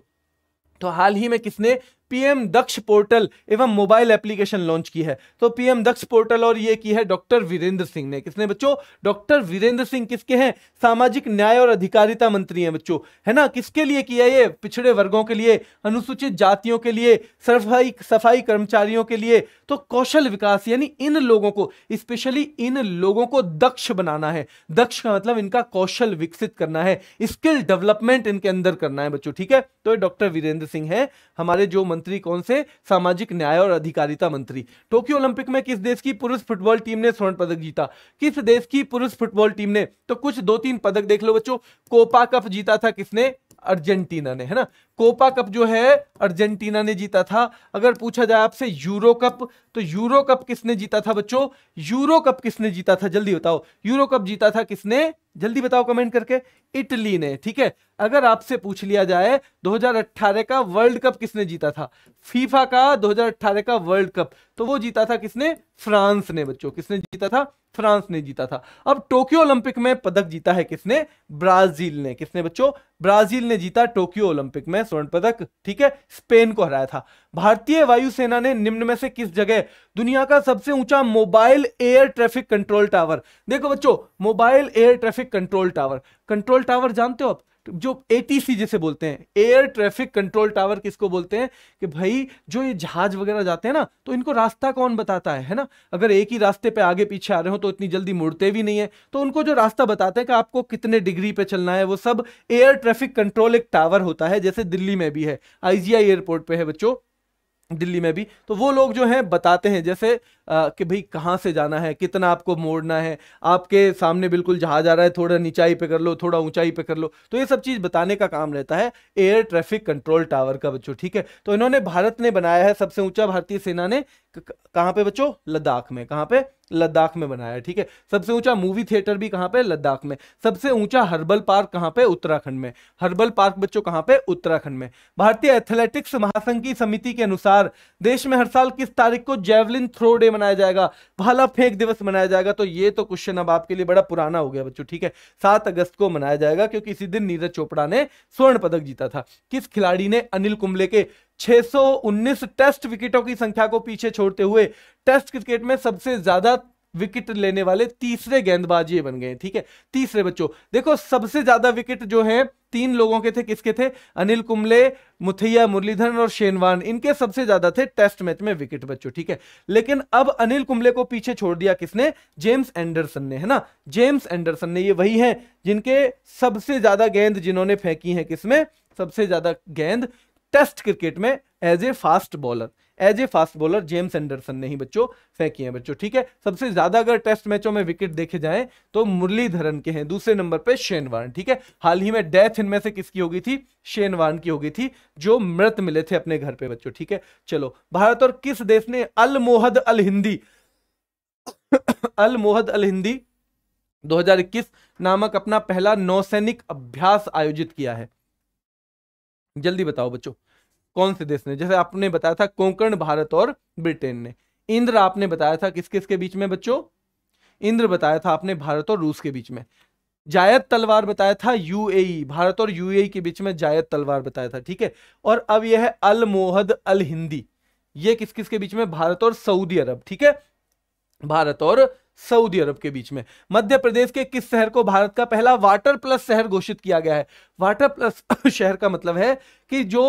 तो हाल ही में किसने पीएम दक्ष पोर्टल एवं मोबाइल एप्लीकेशन लॉन्च की है तो पीएम दक्ष पोर्टल और ये की है डॉक्टर वीरेंद्र सिंह ने किसने बच्चों डॉक्टर वीरेंद्र सिंह किसके हैं सामाजिक न्याय और अधिकारिता मंत्री हैं बच्चों है ना किसके लिए किया ये पिछड़े वर्गों के लिए अनुसूचित जातियों के लिए सफाई सफाई कर्मचारियों के लिए तो कौशल विकास यानी इन लोगों को स्पेशली इन लोगों को दक्ष बनाना है दक्ष का मतलब इनका कौशल विकसित करना है स्किल डेवलपमेंट इनके अंदर करना है बच्चों ठीक है तो डॉक्टर वीरेंद्र सिंह है हमारे जो मंत्री मंत्री कौन से सामाजिक न्याय और अधिकारिता मंत्री टोक्यो ओलंपिक में किस देश की पुरुष फुटबॉल टीम ने स्वर्ण पदक जीता किस देश की पुरुष फुटबॉल टीम ने तो कुछ दो तीन पदक देख लो बच्चों कोपा कप जीता था किसने अर्जेंटीना ने है ना कोपा कप जो है अर्जेंटीना ने जीता था अगर पूछा जाए आपसे यूरो कप तो यूरो कप किसने जीता था बच्चों यूरो कप किसने जीता था जल्दी बताओ यूरो कप जीता था किसने जल्दी बताओ कमेंट करके इटली ने ठीक है अगर आपसे पूछ लिया जाए 2018 का वर्ल्ड कप किसने जीता था फीफा का 2018 का वर्ल्ड कप तो वो जीता था किसने फ्रांस ने बच्चों किसने जीता था फ्रांस ने जीता था अब टोक्यो ओलंपिक में पदक जीता है किसने ब्राजील ने किसने बच्चों ब्राजील ने जीता टोक्यो ओलंपिक में स्वर्ण पदक ठीक है स्पेन को हराया था भारतीय वायुसेना ने निम्न में से किस जगह दुनिया का सबसे ऊंचा mobile air traffic control tower देखो बच्चों mobile air traffic control tower control tower जानते हो आप जो एटीसी जिसे बोलते हैं एयर ट्रैफिक कंट्रोल टावर किसको बोलते हैं कि भाई जो ये जहाज वगैरह जाते हैं ना तो इनको रास्ता कौन बताता है है ना अगर एक ही रास्ते पे आगे पीछे आ रहे हो तो इतनी जल्दी मुड़ते भी नहीं है तो उनको जो रास्ता बताते हैं कि आपको कितने डिग्री पे चलना है वो सब एयर ट्रैफिक कंट्रोल एक टावर होता है जैसे दिल्ली में भी है आई एयरपोर्ट पर है बच्चों दिल्ली में भी तो वो लोग जो हैं बताते हैं जैसे आ, कि भाई कहाँ से जाना है कितना आपको मोड़ना है आपके सामने बिल्कुल जहाज आ रहा है थोड़ा नीचाई पे कर लो थोड़ा ऊंचाई पे कर लो तो ये सब चीज़ बताने का काम रहता है एयर ट्रैफिक कंट्रोल टावर का बच्चों ठीक है तो इन्होंने भारत ने बनाया है सबसे ऊंचा भारतीय सेना ने कहां पे बच्चों लद्दाख में कहां पे लद्दाख में बनाया ठीक है सबसे ऊंचा मूवी थिएटर भी कहां पे लद्दाख में सबसे ऊंचा हर्बल पार्क कहां पे उत्तराखंड में हर्बल पार्क बच्चों कहां पे उत्तराखंड में भारतीय एथलेटिक्स महासंघ की समिति के अनुसार देश में हर साल किस तारीख को जेवलिन थ्रो डे मनाया जाएगा भाला फेंक दिवस मनाया जाएगा तो ये तो क्वेश्चन अब आपके लिए बड़ा पुराना हो गया बच्चों ठीक है सात अगस्त को मनाया जाएगा क्योंकि इसी दिन नीरज चोपड़ा ने स्वर्ण पदक जीता था किस खिलाड़ी ने अनिल कुंबले के 619 टेस्ट विकेटों की संख्या को पीछे छोड़ते हुए टेस्ट क्रिकेट में सबसे ज्यादा विकेट लेने वाले तीसरे गेंदबाज ये बन गए ठीक है तीसरे बच्चों देखो सबसे ज्यादा विकेट जो है तीन लोगों के थे किसके थे अनिल कुंबले मुथैया मुरलीधरन और शेनवान इनके सबसे ज्यादा थे टेस्ट मैच में विकेट बच्चों ठीक है लेकिन अब अनिल कुंबले को पीछे छोड़ दिया किसने जेम्स एंडरसन ने है ना जेम्स एंडरसन ने ये वही हैं जिनके सबसे ज्यादा गेंद जिन्होंने फेंकी है किसमें सबसे ज्यादा गेंद टेस्ट क्रिकेट में as a fast bowler as a fast bowler James Anderson ने ही बच्चों फेंकी है बच्चों ठीक है सबसे ज्यादा अगर टेस्ट मैचों में विकेट देखे जाए तो मुरलीधरन के हैं दूसरे नंबर पे शेन वार्न ठीक है हाल ही में डेथ इनमें से किसकी होगी थी शेन वार्न की होगी थी जो मृत मिले थे अपने घर पे बच्चों ठीक है चलो भारत और किस देश ने अल मोहद अल हिंदी अल मोहद अल हिंदी दो नामक अपना पहला नौसैनिक अभ्यास आयोजित किया है जल्दी बताओ बच्चों कौन से देश ने जैसे आपने बताया था कोंकण भारत और ब्रिटेन ने इंद्र आपने बताया था किस किसके बीच में बच्चों इंद्र बताया था आपने भारत और रूस के बीच में जायद तलवार बताया था यूएई भारत और यूएई के बीच में जायद तलवार बताया था ठीक है और अब यह है अल मोहद अल हिंदी ये किस किसके बीच में भारत और सऊदी अरब ठीक है भारत और सऊदी अरब के बीच में मध्य प्रदेश के किस शहर को भारत का पहला वाटर प्लस शहर घोषित किया गया है वाटर प्लस शहर का मतलब है कि जो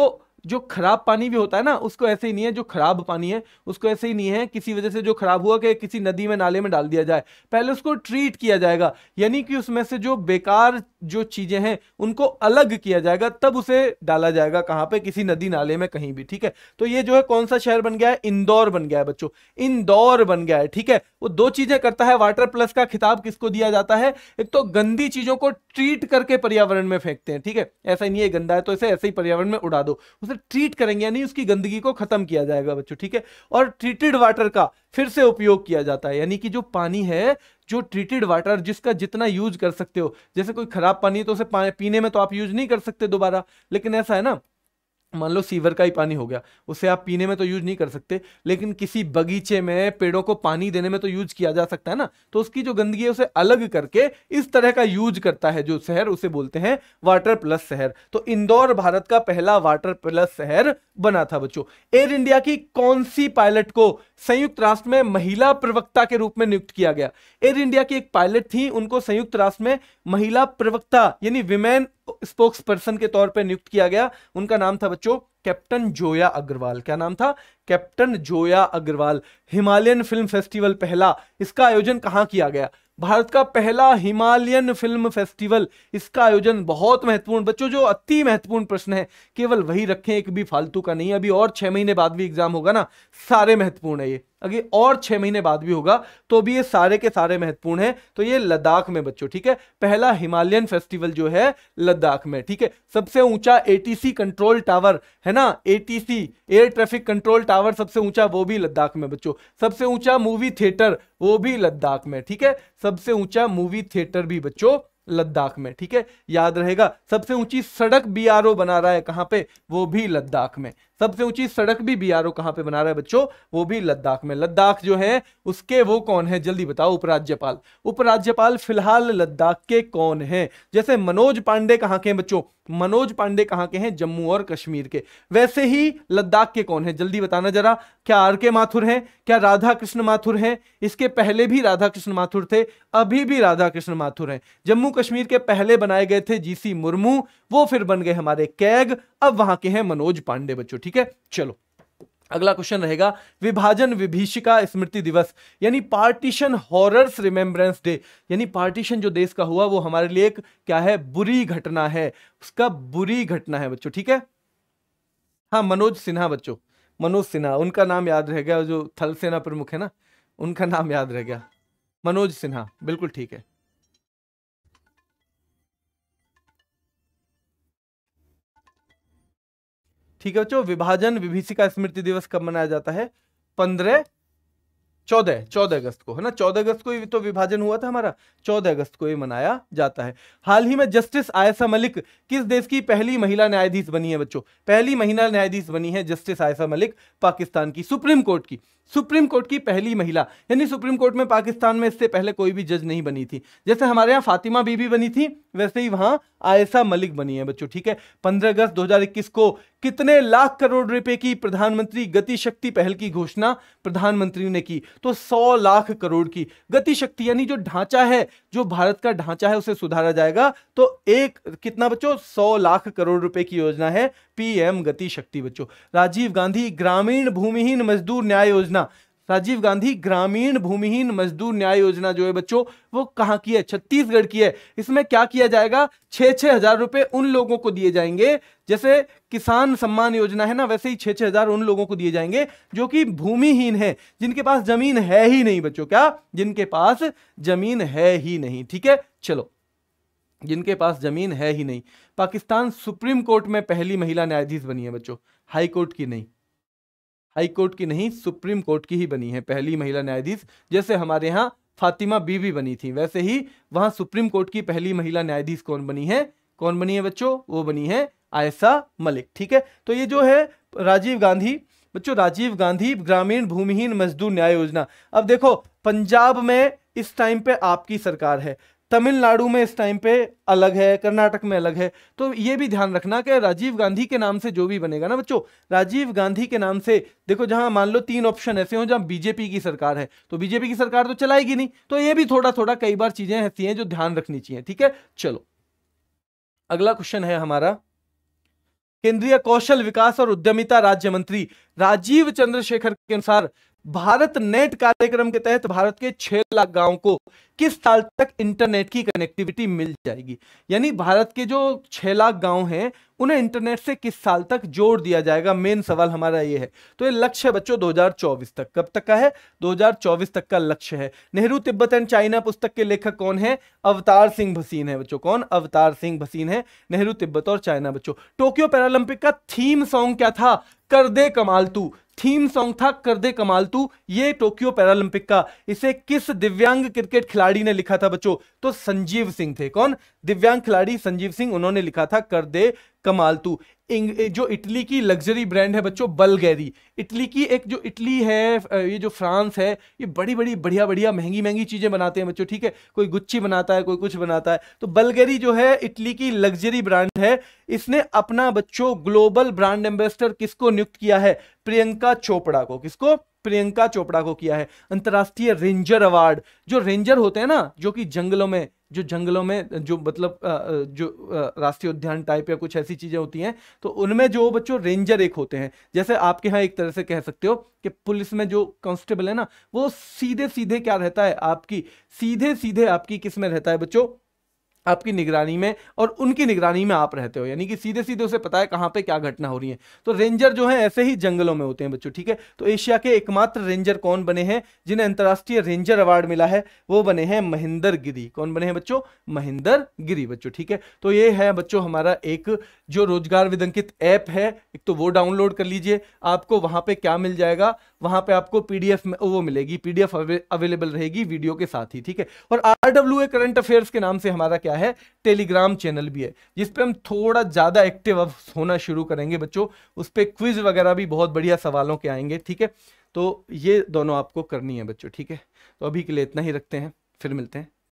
जो खराब पानी भी होता है ना उसको ऐसे ही नहीं है जो खराब पानी है उसको ऐसे ही नहीं है किसी वजह से जो खराब हुआ कि किसी नदी में नाले में डाल दिया जाए पहले उसको ट्रीट किया जाएगा यानी कि उसमें से जो बेकार जो चीज़ें हैं उनको अलग किया जाएगा तब उसे डाला जाएगा कहां पे किसी नदी नाले में कहीं भी ठीक है तो ये जो है कौन सा शहर बन गया है इंदौर बन गया है बच्चों इंदौर बन गया है ठीक है वो दो चीज़ें करता है वाटर प्लस का खिताब किसको दिया जाता है एक तो गंदी चीज़ों को ट्रीट करके पर्यावरण में फेंकते हैं ठीक है ऐसा नहीं है गंदा है तो इसे ऐसे ही पर्यावरण में उड़ा दो उसे उसे ट्रीट करेंगे यानी उसकी गंदगी को खत्म किया जाएगा बच्चों ठीक है और ट्रीटेड वाटर का फिर से उपयोग किया जाता है यानी कि जो पानी है जो ट्रीटेड वाटर जिसका जितना यूज कर सकते हो जैसे कोई खराब पानी है तो उसे पीने में तो आप यूज नहीं कर सकते दोबारा लेकिन ऐसा है ना मान लो सीवर का ही पानी हो गया उसे आप पीने में तो यूज नहीं कर सकते लेकिन किसी बगीचे में पेड़ों को पानी देने में तो यूज किया जा सकता है ना तो उसकी जो गंदगी है उसे अलग करके इस तरह का यूज करता है जो शहर उसे बोलते हैं वाटर प्लस शहर तो इंदौर भारत का पहला वाटर प्लस शहर बना था बच्चों एयर इंडिया की कौन सी पायलट को संयुक्त राष्ट्र में महिला प्रवक्ता के रूप में नियुक्त किया गया एयर इंडिया की एक पायलट थी उनको संयुक्त राष्ट्र में महिला प्रवक्ता यानी विमेन स्पोक्स पर्सन के तौर पर नियुक्त किया गया उनका नाम था बच्चों कैप्टन जोया अग्रवाल क्या नाम था captain Zoya Agarwal Himalayan film festival पहला इसका आयोजन कहाँ किया गया भारत का पहला हिमालयन फिल्म फेस्टिवल इसका आयोजन बहुत महत्वपूर्ण बच्चों जो अति महत्वपूर्ण प्रश्न है केवल वही रखें एक भी फालतू का नहीं अभी और छह महीने बाद भी एग्जाम होगा ना सारे महत्वपूर्ण है ये अगर और छः महीने बाद भी होगा तो भी ये सारे के सारे महत्वपूर्ण हैं तो ये लद्दाख में बच्चों ठीक है पहला हिमालयन फेस्टिवल जो है लद्दाख में ठीक है सबसे ऊंचा एटीसी कंट्रोल टावर है ना ATC air traffic control tower सबसे ऊंचा वो भी लद्दाख में बच्चों सबसे ऊंचा मूवी थिएटर वो भी लद्दाख में ठीक है सबसे ऊंचा मूवी थिएटर भी बच्चों लद्दाख में ठीक है याद रहेगा सबसे ऊंची सड़क बीआरओ बना रहा है कहां पे वो भी लद्दाख में सबसे ऊंची सड़क भी बी आर कहाँ पे बना रहा है बच्चों वो भी लद्दाख में लद्दाख जो है उसके वो कौन है जल्दी बताओ उपराज्यपाल उपराज्यपाल फिलहाल लद्दाख के कौन है जैसे मनोज पांडे कहाँ के हैं बच्चों मनोज पांडे कहाँ के हैं जम्मू और कश्मीर के वैसे ही लद्दाख के कौन है जल्दी बताना जरा क्या आर के माथुर हैं क्या राधा कृष्ण माथुर हैं इसके पहले भी राधा कृष्ण माथुर थे अभी भी राधा कृष्ण माथुर हैं जम्मू कश्मीर के पहले बनाए गए थे जीसी मुर्मू वो फिर बन गए हमारे कैग अब वहां के हैं मनोज पांडे बच्चों ठीक है चलो अगला क्वेश्चन रहेगा विभाजन विभीषिका स्मृति दिवस यानी पार्टीशन हॉरर्स रिमेम्बरेंस डे यानी पार्टीशन जो देश का हुआ वो हमारे लिए एक क्या है बुरी घटना है उसका बुरी घटना है बच्चों ठीक है हाँ मनोज सिन्हा बच्चों मनोज सिन्हा उनका नाम याद रह गया जो थल सेना प्रमुख है ना उनका नाम याद रह गया मनोज सिन्हा बिल्कुल ठीक है ठीक है बच्चों विभाजन विभीषिका स्मृति दिवस कब मनाया जाता है पंद्रह चौदह चौदह अगस्त को है ना चौदह अगस्त को ही तो विभाजन हुआ था हमारा चौदह अगस्त को ये मनाया जाता है हाल ही में जस्टिस आयसा मलिक किस देश की पहली महिला न्यायाधीश बनी है बच्चों पहली महिला न्यायाधीश बनी है जस्टिस आयसा मलिक पाकिस्तान की सुप्रीम कोर्ट की सुप्रीम कोर्ट की पहली महिला यानी सुप्रीम कोर्ट में पाकिस्तान में इससे पहले कोई भी जज नहीं बनी थी जैसे हमारे यहाँ फातिमा बीबी बनी थी वैसे ही वहां आयसा मलिक बनी है बच्चों ठीक है 15 अगस्त 2021 को कितने लाख करोड़ रुपए की प्रधानमंत्री गतिशक्ति पहल की घोषणा प्रधानमंत्री ने की तो 100 लाख करोड़ की गतिशक्ति यानी जो ढांचा है जो भारत का ढांचा है उसे सुधारा जाएगा तो एक कितना बच्चों 100 लाख करोड़ रुपए की योजना है पीएम गति शक्ति बच्चों राजीव गांधी ग्रामीण भूमिहीन मजदूर न्याय योजना राजीव गांधी ग्रामीण भूमिहीन मजदूर न्याय योजना जो है बच्चों वो कहाँ की है छत्तीसगढ़ की है इसमें क्या किया जाएगा छः छः हजार रुपये उन लोगों को दिए जाएंगे जैसे किसान सम्मान योजना है ना वैसे ही छः छः हजार उन लोगों को दिए जाएंगे जो कि भूमिहीन है जिनके पास जमीन है ही नहीं बच्चों क्या जिनके पास जमीन है ही नहीं ठीक है चलो जिनके पास ज़मीन है ही नहीं पाकिस्तान सुप्रीम कोर्ट में पहली महिला न्यायाधीश बनी है बच्चों हाई कोर्ट की नहीं हाई कोर्ट की नहीं सुप्रीम कोर्ट की ही बनी है पहली महिला न्यायाधीश जैसे हमारे यहाँ फातिमा बीवी बनी थी वैसे ही वहां सुप्रीम कोर्ट की पहली महिला न्यायाधीश कौन बनी है कौन बनी है बच्चों वो बनी है आयसा मलिक ठीक है तो ये जो है राजीव गांधी बच्चों राजीव गांधी ग्रामीण भूमिहीन मजदूर न्याय योजना अब देखो पंजाब में इस टाइम पे आपकी सरकार है तमिलनाडु में इस टाइम पे अलग है कर्नाटक में अलग है तो ये भी ध्यान रखना कि राजीव गांधी के नाम से जो भी बनेगा ना बच्चों राजीव गांधी के नाम से देखो जहां मान लो तीन ऑप्शन ऐसे हो जहां बीजेपी की सरकार है तो बीजेपी की सरकार तो चलाएगी नहीं तो ये भी थोड़ा थोड़ा कई बार चीजें ऐसी हैं जो ध्यान रखनी चाहिए ठीक है चलो अगला क्वेश्चन है हमारा केंद्रीय कौशल विकास और उद्यमिता राज्य मंत्री राजीव चंद्रशेखर के अनुसार भारत नेट कार्यक्रम के तहत भारत के छह लाख गांव को किस साल तक इंटरनेट की कनेक्टिविटी मिल जाएगी यानी भारत के जो छह लाख गांव हैं उन्हें इंटरनेट से किस साल तक जोड़ दिया जाएगा मेन सवाल हमारा ये है तो ये लक्ष्य है बच्चों 2024 तक कब तक का है 2024 तक का लक्ष्य है नेहरू तिब्बत एंड चाइना पुस्तक के लेखक कौन है अवतार सिंह भसीन है बच्चों कौन अवतार सिंह भसीन है नेहरू तिब्बत और चाइना बच्चों टोक्यो पैरालंपिक का थीम सॉन्ग क्या था कर दे कमाल तू थीम सॉन्ग था कर दे कमाल तू ये टोक्यो पैरालंपिक का इसे किस दिव्यांग क्रिकेट खिलाड़ी ने लिखा था बच्चों तो संजीव सिंह थे कौन दिव्यांग खिलाड़ी संजीव सिंह उन्होंने लिखा था कर दे कमाल तू जो इटली की लग्जरी ब्रांड है बच्चों बलगैरी इटली की एक जो इटली है ये जो फ्रांस है ये बड़ी बड़ी बढ़िया बढ़िया महंगी महंगी चीज़ें बनाते हैं बच्चों ठीक है कोई गुच्ची बनाता है कोई कुछ बनाता है तो बलगैरी जो है इटली की लग्जरी ब्रांड है इसने अपना बच्चों ग्लोबल ब्रांड एम्बेसडर किसको नियुक्त किया है प्रियंका चोपड़ा को किसको प्रियंका चोपड़ा को किया है अंतर्राष्ट्रीय रेंजर अवार्ड जो रेंजर होते हैं ना जो कि जंगलों में जो जंगलों में जो मतलब जो राष्ट्रीय उद्यान टाइप या कुछ ऐसी चीज़ें होती हैं तो उनमें जो बच्चों रेंजर एक होते हैं जैसे आपके यहाँ एक तरह से कह सकते हो कि पुलिस में जो कांस्टेबल है ना वो सीधे सीधे क्या रहता है आपकी सीधे सीधे आपकी किस में रहता है बच्चों आपकी निगरानी में और उनकी निगरानी में आप रहते हो यानी कि सीधे सीधे उसे पता है कहाँ पे क्या घटना हो रही है तो रेंजर जो है ऐसे ही जंगलों में होते हैं बच्चों ठीक है तो एशिया के एकमात्र रेंजर कौन बने हैं जिन्हें अंतर्राष्ट्रीय रेंजर अवार्ड मिला है वो बने हैं महेंद्र गिरी कौन बने हैं बच्चों महेंद्र गिरी बच्चों ठीक है तो ये है बच्चों हमारा एक जो रोजगार विदंकित ऐप है एक तो वो डाउनलोड कर लीजिए आपको वहां पर क्या मिल जाएगा वहां पर आपको पीडीएफ वो मिलेगी पीडीएफ अवेलेबल रहेगी वीडियो के साथ ही ठीक है और आरडब्ल्यू करंट अफेयर्स के नाम से हमारा क्या क्या है टेलीग्राम चैनल भी है जिस पर हम थोड़ा ज़्यादा एक्टिव अब होना शुरू करेंगे बच्चों उस पर क्विज वगैरह भी बहुत बढ़िया सवालों के आएंगे ठीक है तो ये दोनों आपको करनी है बच्चों ठीक है तो अभी के लिए इतना ही रखते हैं फिर मिलते हैं